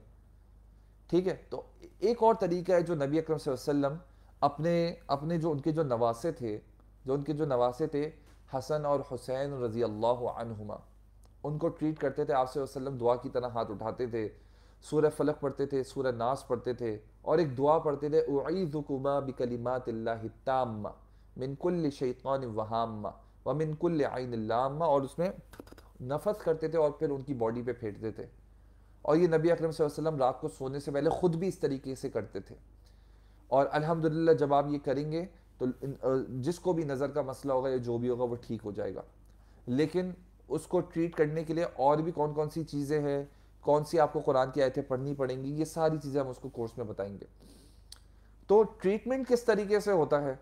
A: ठीक है तो एक और तरीका है जो नबी अक्रम वसम अपने अपने जो उनके जो नवासे थे जो उनके जो नवासे थे हसन और हुसैन रज़ी अल्लाह उनको ट्रीट करते थे आपसे वसलम दुआ की तरह हाथ उठाते थे सूर फलक पढ़ते थे सूर नास पढ़ते थे और एक दुआ पढ़ते थे उईदुकुमा बिकलिमात ताम्मा मिनकुल्ल शैतान वहामा व मिनकुल्ल आइन लामा और उसमें नफस करते थे और फिर उनकी बॉडी पे फेंटते थे और ये नबी अकरम वसल्लम रात को सोने से पहले ख़ुद भी इस तरीके से करते थे और अल्हम्दुलिल्लाह जब आप ये करेंगे तो जिसको भी नज़र का मसला होगा या जो भी होगा वो ठीक हो जाएगा लेकिन उसको ट्रीट करने के लिए और भी कौन कौन सी चीज़ें हैं कौन सी आपको कुरान की आयतें पढ़नी पड़ेंगी ये सारी चीज़ें हम उसको कोर्स में बताएंगे तो ट्रीटमेंट किस तरीके से होता है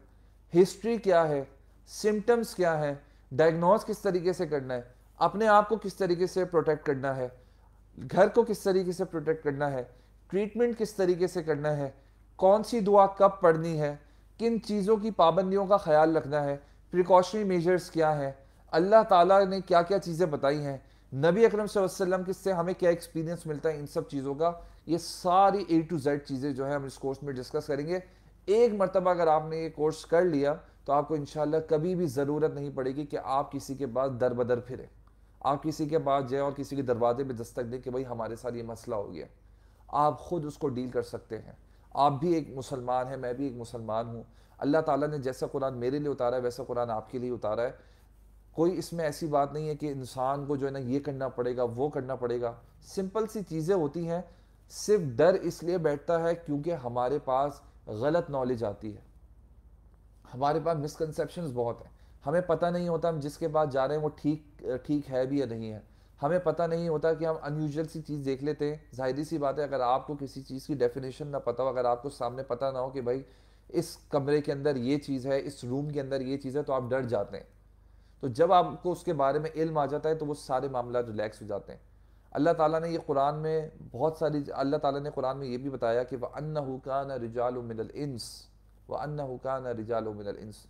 A: हिस्ट्री क्या है सिम्टम्स क्या है डायग्नोज किस तरीके से करना है अपने आप को किस तरीके से प्रोटेक्ट करना है घर को किस तरीके से प्रोटेक्ट करना है ट्रीटमेंट किस तरीके से करना है कौन सी दुआ कब पढ़नी है किन चीज़ों की पाबंदियों का ख्याल रखना है प्रिकॉशनरी मेजर्स क्या हैं अल्लाह ताला ने क्या क्या चीज़ें बताई हैं नबी अकरम वसल्लम किससे हमें क्या एक्सपीरियंस मिलता है इन सब चीज़ों का ये सारी ए टू जेड चीज़ें जो है हम इस कोर्स में डिस्कस करेंगे एक मरतबा अगर आपने ये कोर्स कर लिया तो आपको इन कभी भी ज़रूरत नहीं पड़ेगी कि आप किसी के पास दर बदर फिरें आप किसी के पास जाएँ और किसी के दरवाजे पर दस्तक दें कि भाई हमारे साथ ये मसला हो गया आप ख़ुद उसको डील कर सकते हैं आप भी एक मुसलमान हैं मैं भी एक मुसलमान हूँ अल्लाह ताला ने जैसा कुरान मेरे लिए उतारा है वैसा कुरान आपके लिए उतारा है कोई इसमें ऐसी बात नहीं है कि इंसान को जो है ना ये करना पड़ेगा वो करना पड़ेगा सिंपल सी चीज़ें होती हैं सिर्फ डर इसलिए बैठता है क्योंकि हमारे पास गलत नॉलेज आती है हमारे पास मिसकनसेप्शन बहुत हैं हमें पता नहीं होता हम जिसके पास जा रहे हैं वो ठीक ठीक है भी या नहीं है हमें पता नहीं होता कि हम अनयूजल सी चीज़ देख लेते हैं जाहिर सी बात है अगर आपको किसी चीज़ की डेफिनेशन ना पता हो अगर आपको सामने पता ना हो कि भाई इस कमरे के अंदर ये चीज़ है इस रूम के अंदर ये चीज़ है तो आप डर जाते हैं तो जब आपको उसके बारे में इल्म आ जाता है तो वो सारे मामला रिलैक्स हो जाते हैं अल्लाह ताला ने ये कुरान में बहुत सारी अल्लाह ताला ने कुरान में ये भी बताया कि वह अन्न हुकान रिजाल मिनल इंस व अन्न हुकान रिजाल मिनल इंस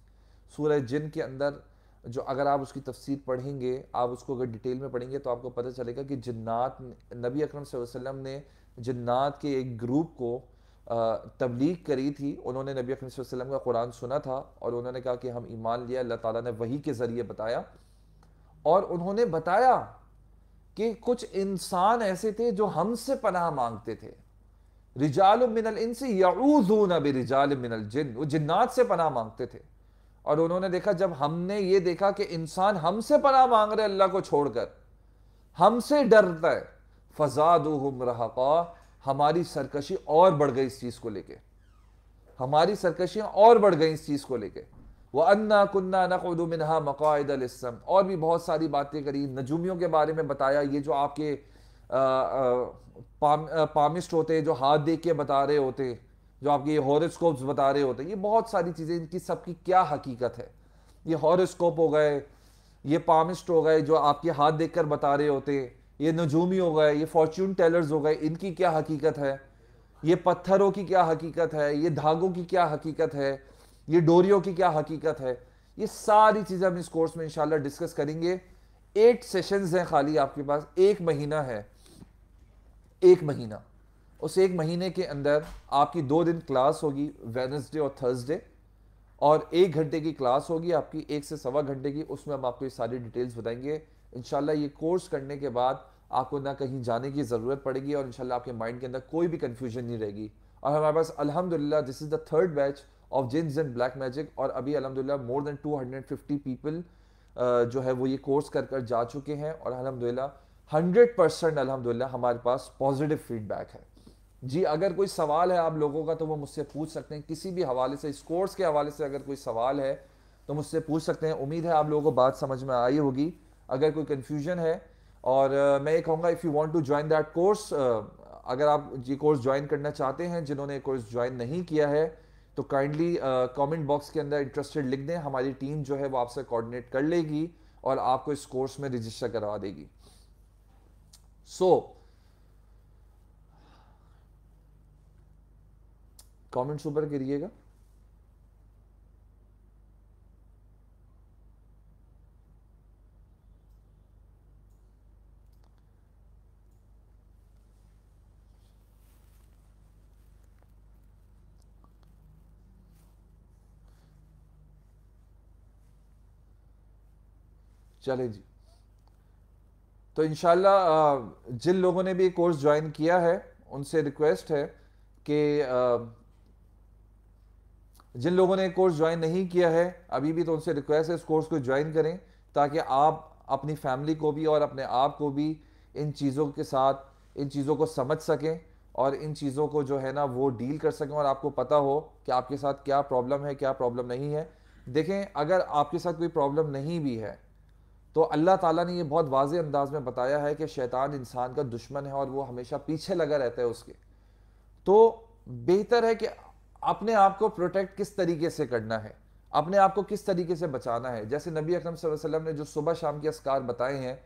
A: सूरह जिन के अंदर जो अगर आप उसकी तफसीर पढ़ेंगे आप उसको अगर डिटेल में पढ़ेंगे तो आपको पता चलेगा कि जन्नात नबी अकरम वसल्लम ने जन्नात के एक ग्रुप को तबलीग करी थी उन्होंने नबी अकरम वसल्लम का कुरान सुना था और उन्होंने कहा कि हम ईमान लिया अल्लाह ताला ने वही के ज़रिए बताया और उन्होंने बताया कि कुछ इंसान ऐसे थे जो हमसे पनाह मांगते थे रिजाल मिनल इनसे याऊजून अब रिजाल मिनल जिन वो जिन्नात से पनाह मांगते थे और उन्होंने देखा जब हमने ये देखा कि इंसान हमसे पना मांग रहे अल्लाह को छोड़कर हमसे डरता है फजाद रहा हमारी सरकशी और बढ़ गई इस चीज़ को लेके हमारी सरकशियाँ और बढ़ गई इस चीज़ को लेके वह अन्ना कुन्ना नकदमिनहा मकायदलम और भी बहुत सारी बातें करी नजूमियों के बारे में बताया ये जो आपके आ, आ, पाम, आ, पामिस्ट होते जो हाथ देख के बता रहे होते जो आपके ये हॉरोस्कोप्स बता रहे होते हैं ये बहुत सारी चीज़ें इनकी सबकी क्या हकीकत है ये हॉरोस्कोप हो गए ये पामिस्ट हो गए जो आपके हाथ कर बता रहे होते हैं ये नजूमी हो गए ये फॉर्च्यून टेलर्स हो गए इनकी क्या हकीकत है ये पत्थरों की क्या हकीकत है ये धागों की क्या हकीकत है ये डोरियों की क्या हकीकत है ये सारी चीज़ें हम इस कोर्स में इंशाल्लाह डिस्कस करेंगे एट सेशंस हैं खाली आपके पास एक महीना है एक महीना उस एक महीने के अंदर आपकी दो दिन क्लास होगी वेनसडे और थर्सडे और एक घंटे की क्लास होगी आपकी एक से सवा घंटे की उसमें हम आपको ये सारी डिटेल्स बताएंगे इनशाला ये कोर्स करने के बाद आपको ना कहीं जाने की ज़रूरत पड़ेगी और इनशाला आपके माइंड के अंदर कोई भी कन्फ्यूजन नहीं रहेगी और हमारे पास अलहमदिल्ला this is the third batch of jinns and black magic और अभी अलहमदिल्ला मोर देन टू पीपल जो है वो ये कोर्स कर कर जा चुके हैं और अलहमदिल्ला हंड्रेड परसेंट अलहमदिल्ला हमारे पास पॉजिटिव फीडबैक है जी अगर कोई सवाल है आप लोगों का तो वो मुझसे पूछ सकते हैं किसी भी हवाले से इस कोर्स के हवाले से अगर कोई सवाल है तो मुझसे पूछ सकते हैं उम्मीद है आप लोगों को बात समझ में आई होगी अगर कोई कन्फ्यूजन है और uh, मैं ये कहूँगा if you want to join that course अगर आप ये कोर्स ज्वाइन करना चाहते हैं जिन्होंने कोर्स ज्वाइन नहीं किया है तो काइंडली कमेंट बॉक्स के अंदर इंटरेस्टेड लिख दें हमारी टीम जो है वो आपसे कोऑर्डिनेट कर लेगी और आपको इस कोर्स में रजिस्टर करवा देगी सो so, कमेंट्स ऊपर करिएगा चले जी तो इनशाला जिन लोगों ने भी कोर्स ज्वाइन किया है उनसे रिक्वेस्ट है कि जिन लोगों ने कोर्स ज्वाइन नहीं किया है अभी भी तो उनसे रिक्वेस्ट है इस कोर्स को ज्वाइन करें ताकि आप अपनी फैमिली को भी और अपने आप को भी इन चीज़ों के साथ इन चीज़ों को समझ सकें और इन चीज़ों को जो है ना वो डील कर सकें और आपको पता हो कि आपके साथ क्या प्रॉब्लम है क्या प्रॉब्लम नहीं है देखें अगर आपके साथ कोई प्रॉब्लम नहीं भी है तो अल्लाह ताला ने ये बहुत वाज अंदाज में बताया है कि शैतान इंसान का दुश्मन है और वो हमेशा पीछे लगा रहता है उसके तो बेहतर है कि अपने आप को प्रोटेक्ट किस तरीके से करना है अपने आप को किस तरीके से बचाना है जैसे नबी अकरम वसल्लम ने जो सुबह शाम के असकार बताए हैं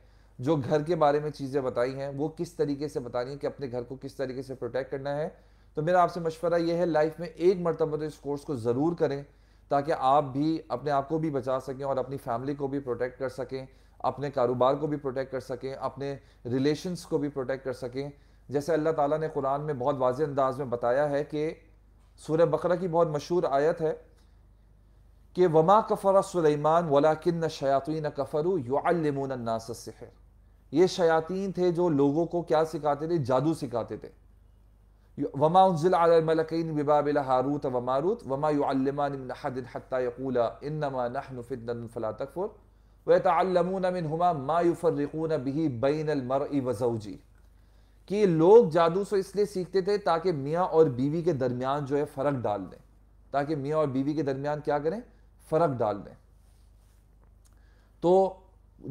A: जो घर के बारे में चीज़ें बताई हैं वो किस तरीके से बतानी है कि अपने घर को किस तरीके से प्रोटेक्ट करना है तो मेरा आपसे मशवरा ये है लाइफ में एक मरतबा तो इस कोर्स को ज़रूर करें ताकि आप भी अपने आप को भी बचा सकें और अपनी फैमिली को भी प्रोटेक्ट कर सकें अपने कारोबार को भी प्रोटेक्ट कर सकें अपने रिलेशंस को भी प्रोटेक्ट कर सकें जैसे अल्लाह ताला ने कुरान में बहुत वाज अंदाज में बताया है कि सूर्य बकरा की बहुत मशहूर आयत है कि वमा कफ़र सलेमान वला किन्न शयातीन कफ़रू युमनासर ये शयातीन थे जो लोगों को क्या सिखाते थे जादू सिखाते थे वमा उज़िलमलकिन बिबाबिल हारूत व मारूत वमा युमानदिनकूला इनमा नहनफ़िनफ़ला तकफ़ुर वतमून मिन हुमा मायुफ़रकून बिही बैन अलमर वजी कि लोग जादू सो इसलिए सीखते थे ताकि मियाँ और बीवी के दरमियान जो है फ़र्क डाल दें ताकि मियाँ और बीवी के दरमियान क्या करें फ़र्क डाल दें तो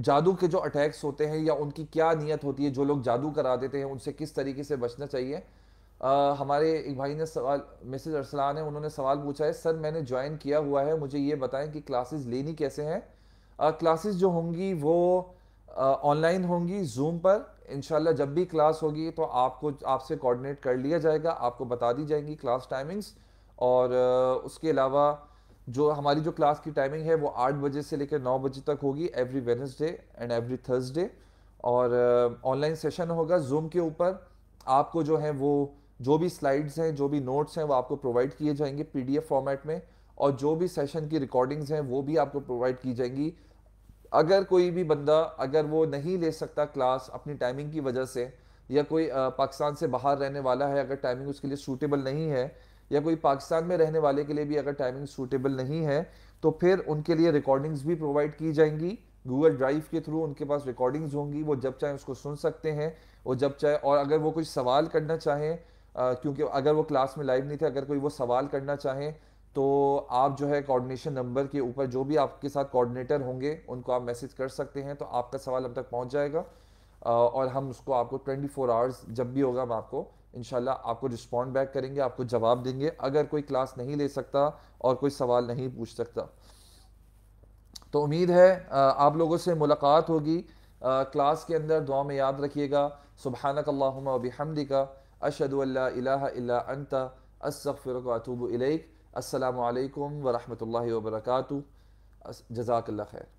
A: जादू के जो अटैक्स होते हैं या उनकी क्या नीयत होती है जो लोग जादू करा देते हैं उनसे किस तरीके से बचना चाहिए आ, हमारे एक भाई ने सवाल मिसेज अरसलान है उन्होंने सवाल पूछा है सर मैंने ज्वाइन किया हुआ है मुझे ये बताएं कि क्लासेस लेनी कैसे हैं क्लासेस जो होंगी वो ऑनलाइन होंगी जूम पर इनशाला जब भी क्लास होगी तो आपको आपसे कोऑर्डिनेट कर लिया जाएगा आपको बता दी जाएंगी क्लास टाइमिंग्स और उसके अलावा जो हमारी जो क्लास की टाइमिंग है वो आठ बजे से लेकर नौ बजे तक होगी every Wednesday and every Thursday और ऑनलाइन सेशन होगा जूम के ऊपर आपको जो है वो जो भी स्लाइड्स हैं जो भी नोट्स हैं वो आपको प्रोवाइड किए जाएंगे पीडीएफ फॉर्मेट में और जो भी सेशन की रिकॉर्डिंग्स हैं वो भी आपको प्रोवाइड की जाएंगी अगर कोई भी बंदा अगर वो नहीं ले सकता क्लास अपनी टाइमिंग की वजह से या कोई पाकिस्तान से बाहर रहने वाला है अगर टाइमिंग उसके लिए सूटेबल नहीं है या कोई पाकिस्तान में रहने वाले के लिए भी अगर टाइमिंग सूटेबल नहीं है तो फिर उनके लिए रिकॉर्डिंग्स भी प्रोवाइड की जाएंगी गूगल ड्राइव के थ्रू उनके पास रिकॉर्डिंग्स होंगी वो जब चाहे उसको सुन सकते हैं और जब चाहे और अगर वो कुछ सवाल करना चाहें क्योंकि अगर वो क्लास में लाइव नहीं थे अगर कोई वो सवाल करना चाहें तो आप जो है कोऑर्डिनेशन नंबर के ऊपर जो भी आपके साथ कोऑर्डिनेटर होंगे उनको आप मैसेज कर सकते हैं तो आपका सवाल हम तक पहुंच जाएगा और हम उसको आपको 24 फोर आवर्स जब भी होगा हम आपको इन आपको रिस्पॉन्ड बैक करेंगे आपको जवाब देंगे अगर कोई क्लास नहीं ले सकता और कोई सवाल नहीं पूछ सकता तो उम्मीद है आप लोगों से मुलाकात होगी क्लास के अंदर दुआ में याद रखिएगा सुबहानक अल्लाम बिहमदिका अशद अल्ला अंत असफ़िर अतूब इलेक अल्लाम वरहमल वर्क जजाकल्ला खैर